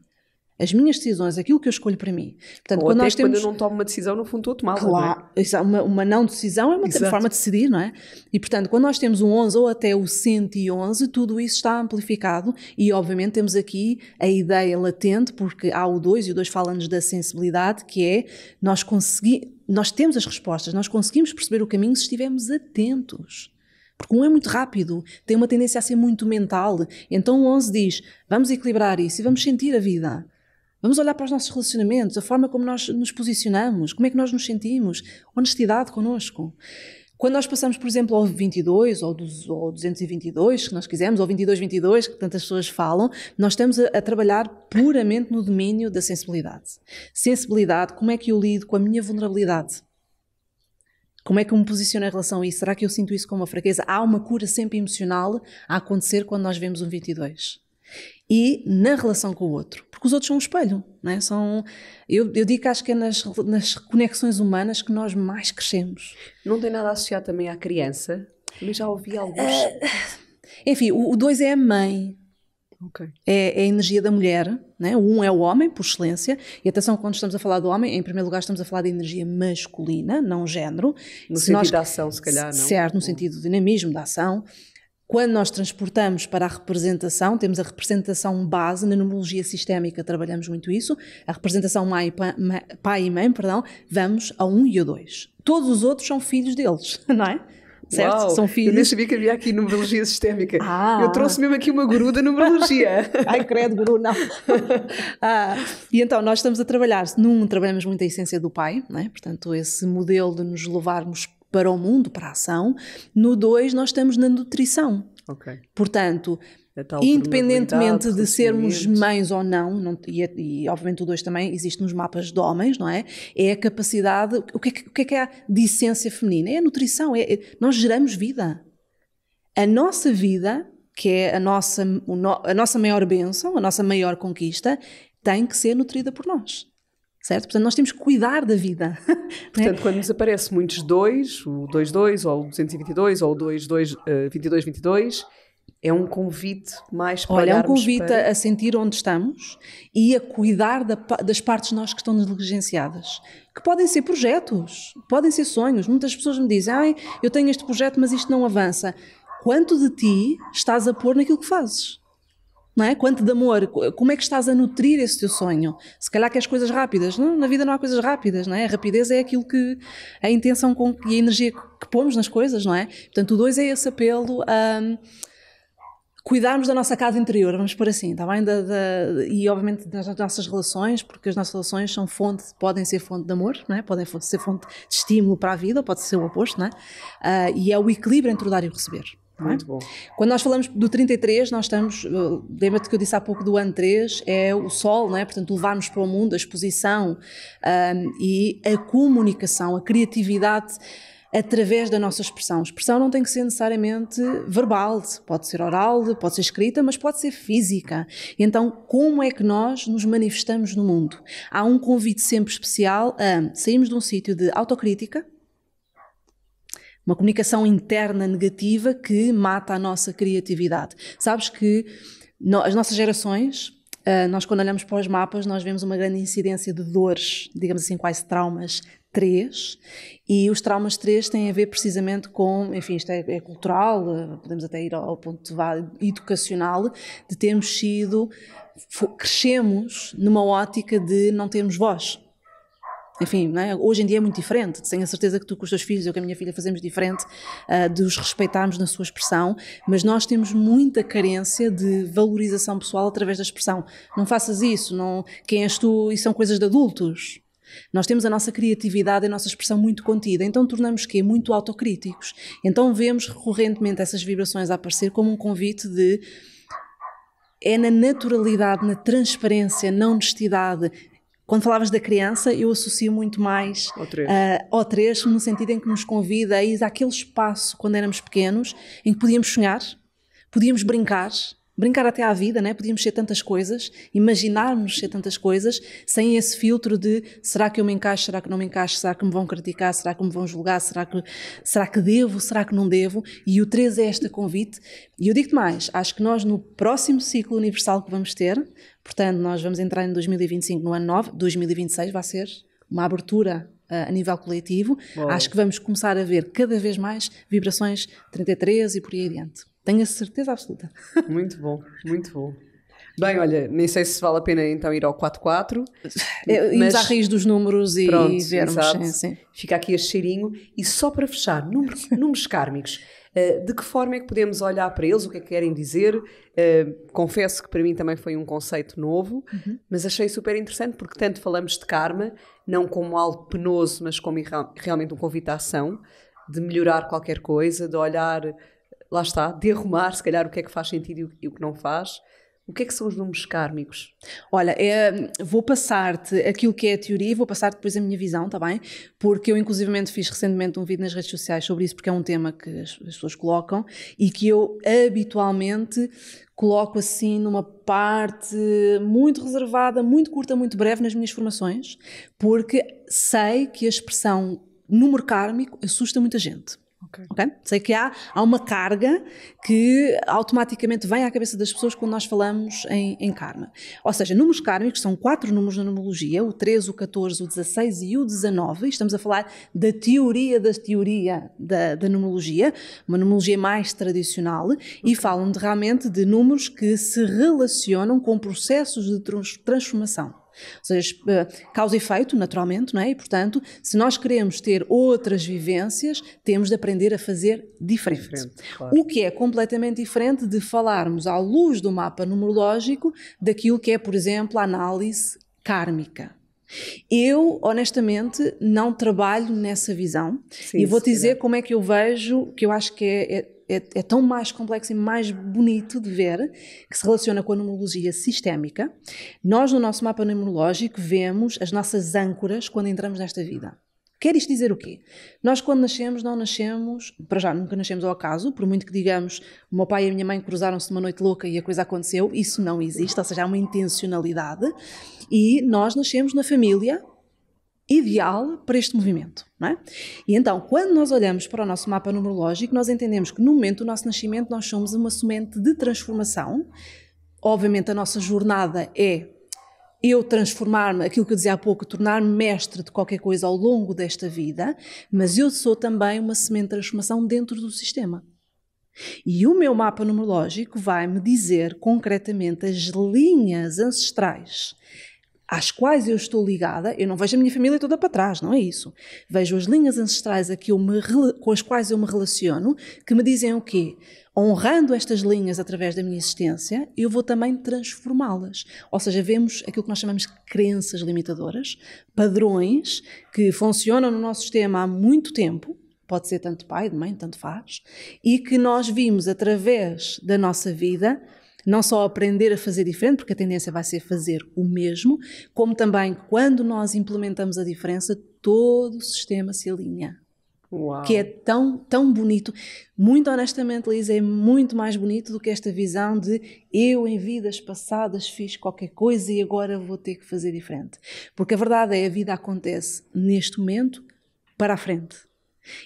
as minhas decisões, aquilo que eu escolho para mim. Portanto, Ou quando nós temos... quando eu não tomo uma decisão, no fundo estou a tomar é? claro, não é? uma, uma, não decisão é uma Exato. forma de decidir, não é? E portanto, quando nós temos o 11 ou até o 111, tudo isso está amplificado e obviamente temos aqui a ideia latente, porque há o 2 e o 2 fala-nos da sensibilidade, que é nós conseguimos, nós temos as respostas, nós conseguimos perceber o caminho se estivermos atentos. Porque um é muito rápido, tem uma tendência a ser muito mental. Então o 11 diz: vamos equilibrar isso e vamos sentir a vida. Vamos olhar para os nossos relacionamentos, a forma como nós nos posicionamos, como é que nós nos sentimos, honestidade connosco. Quando nós passamos, por exemplo, ao 22 ou, 222, que nós quisermos, ou 2222, que tantas pessoas falam, nós estamos a, a, trabalhar puramente no domínio da sensibilidade. Sensibilidade, como é que eu lido com a minha vulnerabilidade? Como é que eu me posiciono em relação a isso? Será que eu sinto isso como uma fraqueza? Há uma cura sempre emocional a acontecer quando nós vemos um 22 e na relação com o outro. Porque os outros são um espelho, não é? São, eu, eu digo que acho que é nas, nas conexões humanas que nós mais crescemos. Não tem nada a associar também à criança? Eu já ouvi alguns. Uh, enfim, o dois é a mãe. Okay. É, é, a energia da mulher, né? o um é o homem, por excelência, e atenção, quando estamos a falar do homem, em primeiro lugar estamos a falar da energia masculina, não género. No se sentido nós, da ação, se calhar, não? Certo, no sentido do dinamismo, da ação. Quando nós transportamos para a representação, temos a representação base, na numerologia sistémica trabalhamos muito isso, a representação mãe, pai, e mãe, perdão, vamos a um e ao dois. Todos os outros são filhos deles, *laughs* não é? Certo? Uau, são filhos. Eu nem sabia que havia aqui numerologia sistémica. *laughs* Ah. Eu trouxe mesmo aqui uma guru da numerologia. *laughs* Ai, credo, guru, não. ah, e então, nós estamos a trabalhar, num, trabalhamos muito a essência do pai, né? portanto, esse modelo de nos levarmos para o mundo, para a ação. No 2, nós estamos na nutrição. Okay. Portanto, independentemente de sermos mães ou não, não e, e, obviamente o 2 também existe nos mapas de homens, não é? É a capacidade, o que é que, o que, é, que é a dissência feminina? É a nutrição, é, é, nós geramos vida. A nossa vida, que é a nossa, no, a nossa maior bênção, a nossa maior conquista, tem que ser nutrida por nós certo? Portanto, nós temos que cuidar da vida. *laughs* Né? Portanto, é? quando nos aparece muitos dois, o 22 ou o 222 ou o 22, uh, 22, é um convite mais para Olha, é um convite para... a sentir onde estamos e a cuidar da, das partes nós que estão negligenciadas. Que podem ser projetos, podem ser sonhos. Muitas pessoas me dizem, ai, eu tenho este projeto, mas isto não avança. Quanto de ti estás a pôr naquilo que fazes? não é? Quanto de amor, como é que estás a nutrir esse teu sonho? Se calhar que as coisas rápidas, não? na vida não há coisas rápidas, não é? A rapidez é aquilo que a intenção com e a energia que pomos nas coisas, não é? Portanto, o dois é esse apelo a hum, cuidarmos da nossa casa interior, vamos por assim, está bem? Da, da, e obviamente das nossas relações, porque as nossas relações são fonte, podem ser fonte de amor, não é? podem ser fonte de estímulo para a vida, pode ser o oposto, não é? Uh, e é o equilíbrio entre o dar e o receber. É? Muito bom. Quando nós falamos do 33, nós estamos, eh, lembra-te que eu disse há pouco do ano 3, é o sol, não é? Portanto, levarmos para o mundo a exposição um, e a comunicação, a criatividade através da nossa expressão. Expressão não tem que ser necessariamente verbal, pode ser oral, pode ser escrita, mas pode ser física. Então, como é que nós nos manifestamos no mundo? Há um convite sempre especial a sairmos de um sítio de autocrítica, uma comunicação interna negativa que mata a nossa criatividade. Sabes que no, as nossas gerações, uh, nós quando olhamos para os mapas, nós vemos uma grande incidência de dores, digamos assim, quase traumas 3, e os traumas 3 têm a ver precisamente com, enfim, isto é, é cultural, ah, podemos até ir ao ponto de educacional, de termos sido, crescemos numa ótica de não termos voz enfim, é? hoje em dia é muito diferente. Tenho a certeza que tu com os teus filhos, eu com a minha filha fazemos diferente, uh, de os respeitarmos na sua expressão, mas nós temos muita carência de valorização pessoal através da expressão. Não faças isso, não, quem és tu, isso são coisas de adultos. Nós temos a nossa criatividade e a nossa expressão muito contida, então tornamos que muito autocríticos. Então vemos recorrentemente essas vibrações a aparecer como um convite de é na naturalidade, na transparência, na honestidade, quando falavas da criança, eu associo muito mais ao 3, uh, ah, ao no sentido em que nos convida a ir àquele espaço, quando éramos pequenos, em que podíamos sonhar, podíamos brincar, brincar até à vida, né? podíamos ser tantas coisas, imaginarmos ser tantas coisas, sem esse filtro de será que eu me encaixo, será que não me encaixo, será que me vão criticar, será que me vão julgar, será que, será que devo, será que não devo? E o 3 é este convite. E eu digo mais, acho que nós no próximo ciclo universal que vamos ter, portanto, nós vamos entrar em 2025, no ano 9, 2026 vai ser uma abertura eh, a nível coletivo. Bom. Acho que vamos começar a ver cada vez mais vibrações 33 e por aí adiante. Tenho a certeza absoluta. Muito bom, muito bom. Bem, olha, nem sei se vale a pena então ir ao 4-4. É, irmos mas... à raiz dos números e, Pronto, vermos. Sim, sim. Fica aqui a cheirinho. E só para fechar, números, *laughs* números kármicos. Uh, de que forma é que podemos olhar para eles, o que é que querem dizer? Uh, confesso que para mim também foi um conceito novo, uhum. mas achei super interessante porque tanto falamos de karma, não como algo penoso, mas como realmente um convite à ação, de melhorar qualquer coisa, de olhar lá está, de arrumar, se calhar, o que é que faz sentido e o que não faz. O que é que são os números kármicos? Olha, é, vou passar-te aquilo que é a teoria e vou passar te depois a minha visão, está bem? Porque eu, inclusivamente, fiz recentemente um vídeo nas redes sociais sobre isso, porque é um tema que as, as pessoas colocam e que eu habitualmente coloco assim numa parte muito reservada, muito curta, muito breve nas minhas formações, porque sei que a expressão número kármico assusta muita gente. Okay. Okay? Sei que há, há uma carga que automaticamente vem à cabeça das pessoas quando nós falamos em, em karma. Ou seja, números kármicos são quatro números na numerologia: o 13, o 14, o 16 e o 19. E estamos a falar da teoria da teoria da, da numerologia, uma numerologia mais tradicional, okay. e falam de, realmente de números que se relacionam com processos de transformação. Ou seja, eh, causa e efeito, naturalmente, não é? E, portanto, se nós queremos ter outras vivências, temos de aprender a fazer diferente. diferente claro. O que é completamente diferente de falarmos à luz do mapa numerológico daquilo que é, por exemplo, a análise kármica. Eu, honestamente, não trabalho nessa visão Sim, e vou dizer como é que eu vejo, que eu acho que é, é é, é, tão mais complexo e mais bonito de ver, que se relaciona com a numerologia sistémica. Nós, no nosso mapa numerológico, vemos as nossas âncoras quando entramos nesta vida. Quer isto dizer o quê? Nós, quando nascemos, não nascemos, para já, nunca nascemos ao acaso, por muito que digamos o meu pai e a minha mãe cruzaram-se numa noite louca e a coisa aconteceu, isso não existe, ou seja, há uma intencionalidade. E nós nascemos na família ideal para este movimento. Não é? E então, quando nós olhamos para o nosso mapa numerológico, nós entendemos que no momento do nosso nascimento nós somos uma semente de transformação. Obviamente, a nossa jornada é eu transformar-me, aquilo que eu dizia há pouco, tornar-me mestre de qualquer coisa ao longo desta vida, mas eu sou também uma semente de transformação dentro do sistema. E o meu mapa numerológico vai me dizer concretamente as linhas ancestrais às quais eu estou ligada, eu não vejo a minha família toda para trás, não é isso. Vejo as linhas ancestrais a que eu me, com as quais eu me relaciono, que me dizem o quê? Honrando estas linhas através da minha existência, eu vou também transformá-las. Ou seja, vemos aquilo que nós chamamos de crenças limitadoras, padrões que funcionam no nosso sistema há muito tempo, pode ser tanto pai, de mãe, tanto faz, e que nós vimos através da nossa vida não só aprender a fazer diferente, porque a tendência vai ser fazer o mesmo, como também quando nós implementamos a diferença, todo o sistema se alinha. Uau. Que é tão, tão bonito. Muito honestamente, Lisa, é muito mais bonito do que esta visão de eu em vidas passadas fiz qualquer coisa e agora vou ter que fazer diferente. Porque a verdade é a vida acontece neste momento para a frente.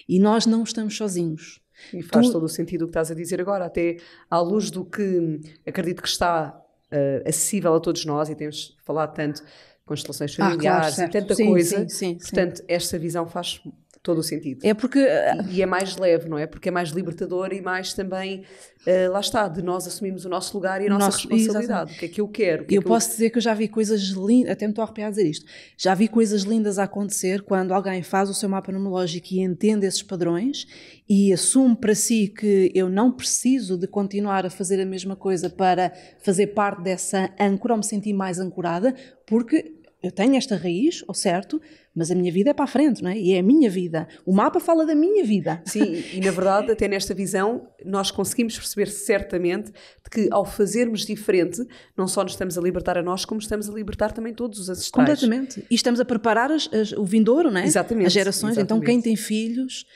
E nós não estamos sozinhos. E faz tu... todo o sentido o que estás a dizer agora, até à luz do que acredito que está uh, acessível a todos nós e temos falado tanto constelações familiares ah, claro, e tanta sim, coisa. Sim, sim, Portanto, esta visão faz todo o sentido. É porque. Ah, e, e, é mais leve, não é? Porque é mais libertador e mais também, uh, lá está, de nós assumirmos o nosso lugar e a nossa Nosso- responsabilidade. O que é que eu quero? E é eu que posso dizer que eu já vi coisas lindas, até me estou a arrepiar a dizer isto, já vi coisas lindas a acontecer quando alguém faz o seu mapa numerológico e entende esses padrões e assume para si que eu não preciso de continuar a fazer a mesma coisa para fazer parte dessa âncora ou me sentir mais ancorada, porque eu tenho esta raiz, ou certo, mas a minha vida é para a frente, não é? E é a minha vida. O mapa fala da minha vida. Sim, e na verdade, até nesta visão, nós conseguimos perceber certamente que ao fazermos diferente, não só nos estamos a libertar a nós, como estamos a libertar também todos os ancestrais. Completamente. E estamos a preparar as, as, o vindouro, não é? Exatamente. As gerações. Exatamente. Então, quem tem filhos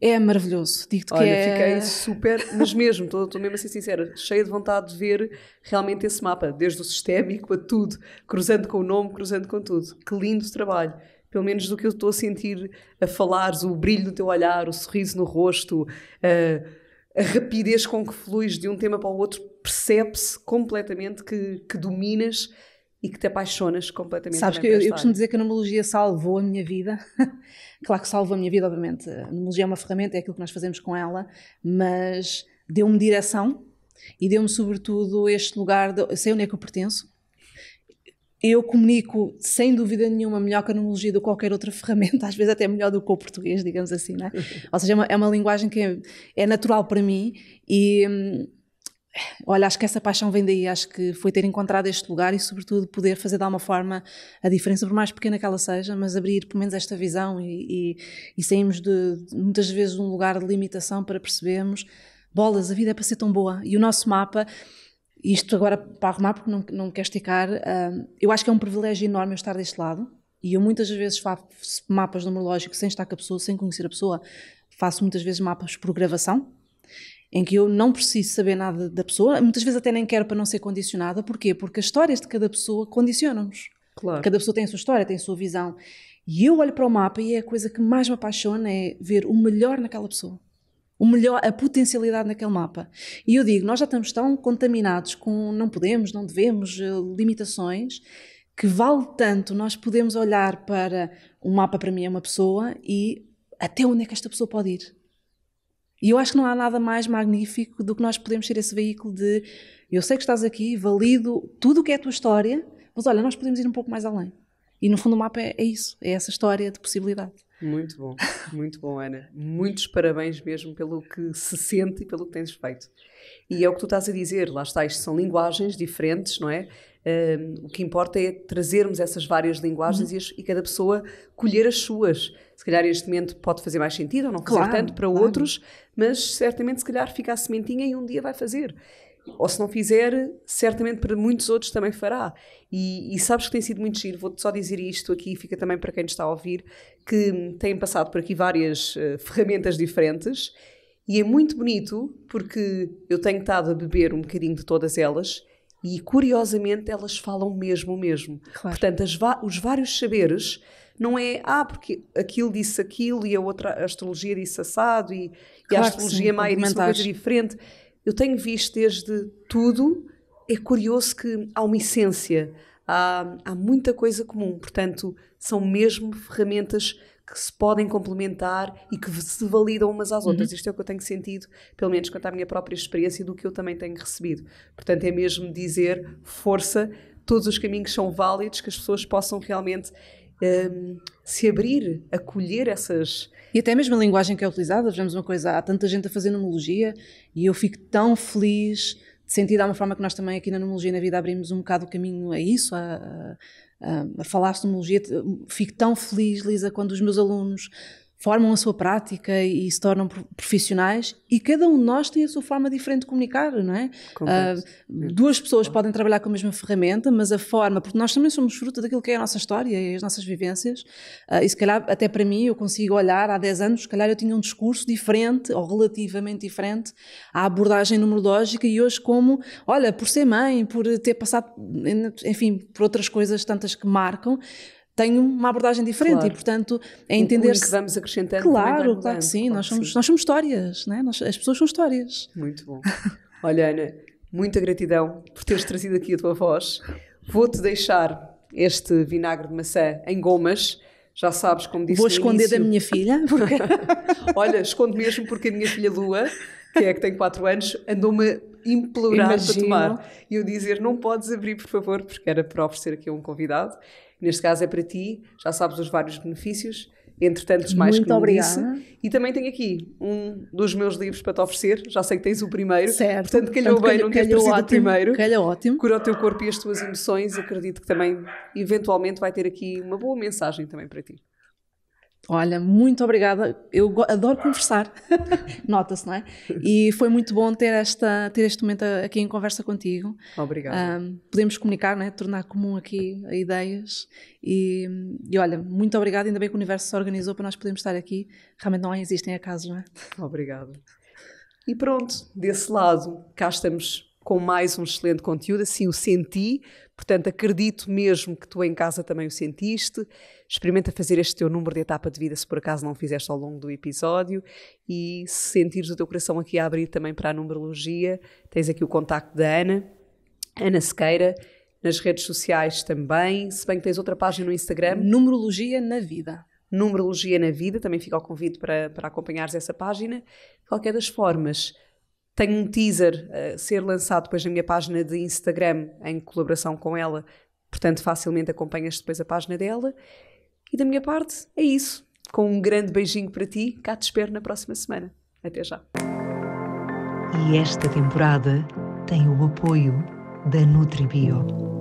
é maravilhoso, digo-te que Olha, é... fiquei super, mas mesmo, estou mesmo a ser sincera, cheia de vontade de ver realmente esse mapa, desde o sistémico a tudo, cruzando com o nome, cruzando com tudo. Que lindo trabalho. Pelo menos do que eu estou a sentir a falar, o brilho do teu olhar, o sorriso no rosto, a, a rapidez com que flui de um tema para o outro, percebe-se completamente que, que dominas e que te apaixonas completamente. Sabes que eu, eu costumo dizer que a numerologia salvou a minha vida. *laughs* claro que salvou a minha vida, obviamente. A numerologia é uma ferramenta, é aquilo que nós fazemos com ela, mas deu-me direção e deu-me, sobretudo, este lugar, de, sei onde é que eu pertenço. Eu comunico, sem dúvida nenhuma, melhor que a numerologia do que qualquer outra *laughs* ferramenta, às vezes até melhor do que o português, digamos assim, né? *laughs* Ou seja, é uma, é uma linguagem que é, é natural para mim e hum, Olha, acho que essa paixão vem daí, acho que foi ter encontrado este lugar e, sobretudo, poder fazer de alguma forma a diferença, por mais pequena que ela seja, mas abrir pelo menos esta visão e, e, e sairmos de, muitas vezes de um lugar de limitação para percebermos: bolas, a vida é para ser tão boa. E o nosso mapa, isto agora para arrumar, porque não, não quero esticar, uh, eu acho que é um privilégio enorme eu estar deste lado. E eu muitas vezes faço mapas numerológicos sem estar com a pessoa, sem conhecer a pessoa. Faço muitas vezes mapas por gravação, em que eu não preciso saber nada da pessoa, muitas vezes até nem quero para não ser condicionada. Porquê? Porque as histórias de cada pessoa condicionam-nos. Claro. Cada pessoa tem a sua história, tem a sua visão. E eu olho para o mapa e é a coisa que mais me apaixona é ver o melhor naquela pessoa. O melhor, a potencialidade naquele mapa. E eu digo, nós já estamos tão contaminados com não podemos, não devemos, eh, limitações, que vale tanto nós podemos olhar para um mapa para mim é uma pessoa e até onde é que esta pessoa pode ir? E eu acho que não há nada mais magnífico do que nós podemos ser esse veículo de eu sei que estás aqui, valido tudo o que é a tua história, mas olha, nós podemos ir um pouco mais além. E no fundo o mapa é, é isso, é essa história de possibilidade. Muito bom, muito bom, Ana. Muitos parabéns mesmo pelo que se sente e pelo que tens feito. E é o que tu estás a dizer, lá está, isto são linguagens diferentes, não é? Um, o que importa é trazermos essas várias linguagens uhum. e, e, cada pessoa colher as suas. Se calhar este momento pode fazer mais sentido ou não fazer claro, tanto para claro. outros, mas certamente se calhar fica a sementinha e um dia vai fazer ou se não fizer, certamente para muitos outros também fará. E, e sabes que tem sido muito giro, vou-te só dizer isto aqui, fica também para quem está a ouvir, que têm passado por aqui várias uh, ferramentas diferentes e é muito bonito porque eu tenho estado a beber um bocadinho de todas elas e curiosamente elas falam mesmo o mesmo. Claro. Portanto, os vários saberes não é ah, porque aquilo disse aquilo e a outra a astrologia disse assado e, claro e a astrologia sim, maia disse uma coisa diferente eu tenho visto desde tudo, é curioso que há uma essência, há, há muita coisa comum, portanto, são mesmo ferramentas que se podem complementar e que se validam umas às uhum. outras. Uhum. Isto é o que eu tenho sentido, pelo menos quanto à minha própria experiência e do que eu também tenho recebido. Portanto, é mesmo dizer força, todos os caminhos são válidos, que as pessoas possam realmente um, se abrir, acolher essas. E até mesmo a linguagem que é utilizada, vemos uma coisa, há tanta gente a fazer numologia e eu fico tão feliz de sentir de alguma forma que nós também aqui na numologia na vida abrimos um bocado o caminho a isso, a, a, a falar de numerologia. Fico tão feliz, Lisa, quando os meus alunos formam a sua prática e se tornam profissionais e cada um de nós tem a sua forma diferente de comunicar, não é? Uh, duas pessoas podem trabalhar com a mesma ferramenta, mas a forma, porque nós também somos fruto daquilo que é a nossa história e as nossas vivências, uh, e se calhar até para mim eu consigo olhar há 10 anos, se calhar eu tinha um discurso diferente ou relativamente diferente à abordagem numerológica e hoje como, olha, por ser mãe, por ter passado, enfim, por outras coisas tantas que marcam, tenho uma abordagem diferente claro. e, portanto, é entender-se. que vamos acrescentando. Claro, claro que sim. Claro nós, somos, sim. nós somos histórias, né? nós, as pessoas são histórias. Muito bom. Olha, Ana, muita gratidão por teres trazido aqui a tua voz. Vou-te deixar este vinagre de maçã em gomas. Já sabes, como disse Vou esconder início... da minha filha. Porque... *laughs* Olha, escondo mesmo porque a minha filha Lua, que é que tem 4 anos, andou-me implorar Imagino. para tomar. E eu dizer, não podes abrir, por favor, porque era para oferecer aqui a um convidado. Neste caso é para ti, já sabes os vários benefícios, entre tantos mais Muito que não disse. E também tenho aqui um dos meus livros para te oferecer, já sei que tens o primeiro, certo. portanto calhou portanto, bem, calhou, não teres trazido ótimo, o primeiro. Calhou ótimo. Cura o teu corpo e as tuas emoções, acredito que também eventualmente vai ter aqui uma boa mensagem também para ti. Olha, muito obrigada. Eu adoro conversar. *laughs* Nota-se, não é? E foi muito bom ter, esta, ter este momento aqui em conversa contigo. Obrigada. Um, podemos comunicar, não é? tornar comum aqui ideias. E, e, olha, muito obrigada. Ainda bem que o universo se organizou para nós podermos estar aqui. Realmente não existem acasos, não é? Obrigada. E pronto, desse lado, cá estamos com mais um excelente conteúdo. Assim o senti, Portanto, acredito mesmo que tu em casa também o sentiste. Experimenta fazer este teu número de etapa de vida, se por acaso não fizeste ao longo do episódio. E se sentires o teu coração aqui a abrir também para a numerologia, tens aqui o contacto da Ana, Ana Sequeira, nas redes sociais também. Se bem que tens outra página no Instagram. Numerologia na Vida. Numerologia na Vida, também fica o convite para, para acompanhares essa página. De qualquer das formas tenho um teaser a ser lançado depois na minha página de Instagram em colaboração com ela, portanto facilmente acompanhas depois a página dela. E da minha parte é isso. Com um grande beijinho para ti, cá te espero na próxima semana. Até já. E esta temporada tem o apoio da NutriBio.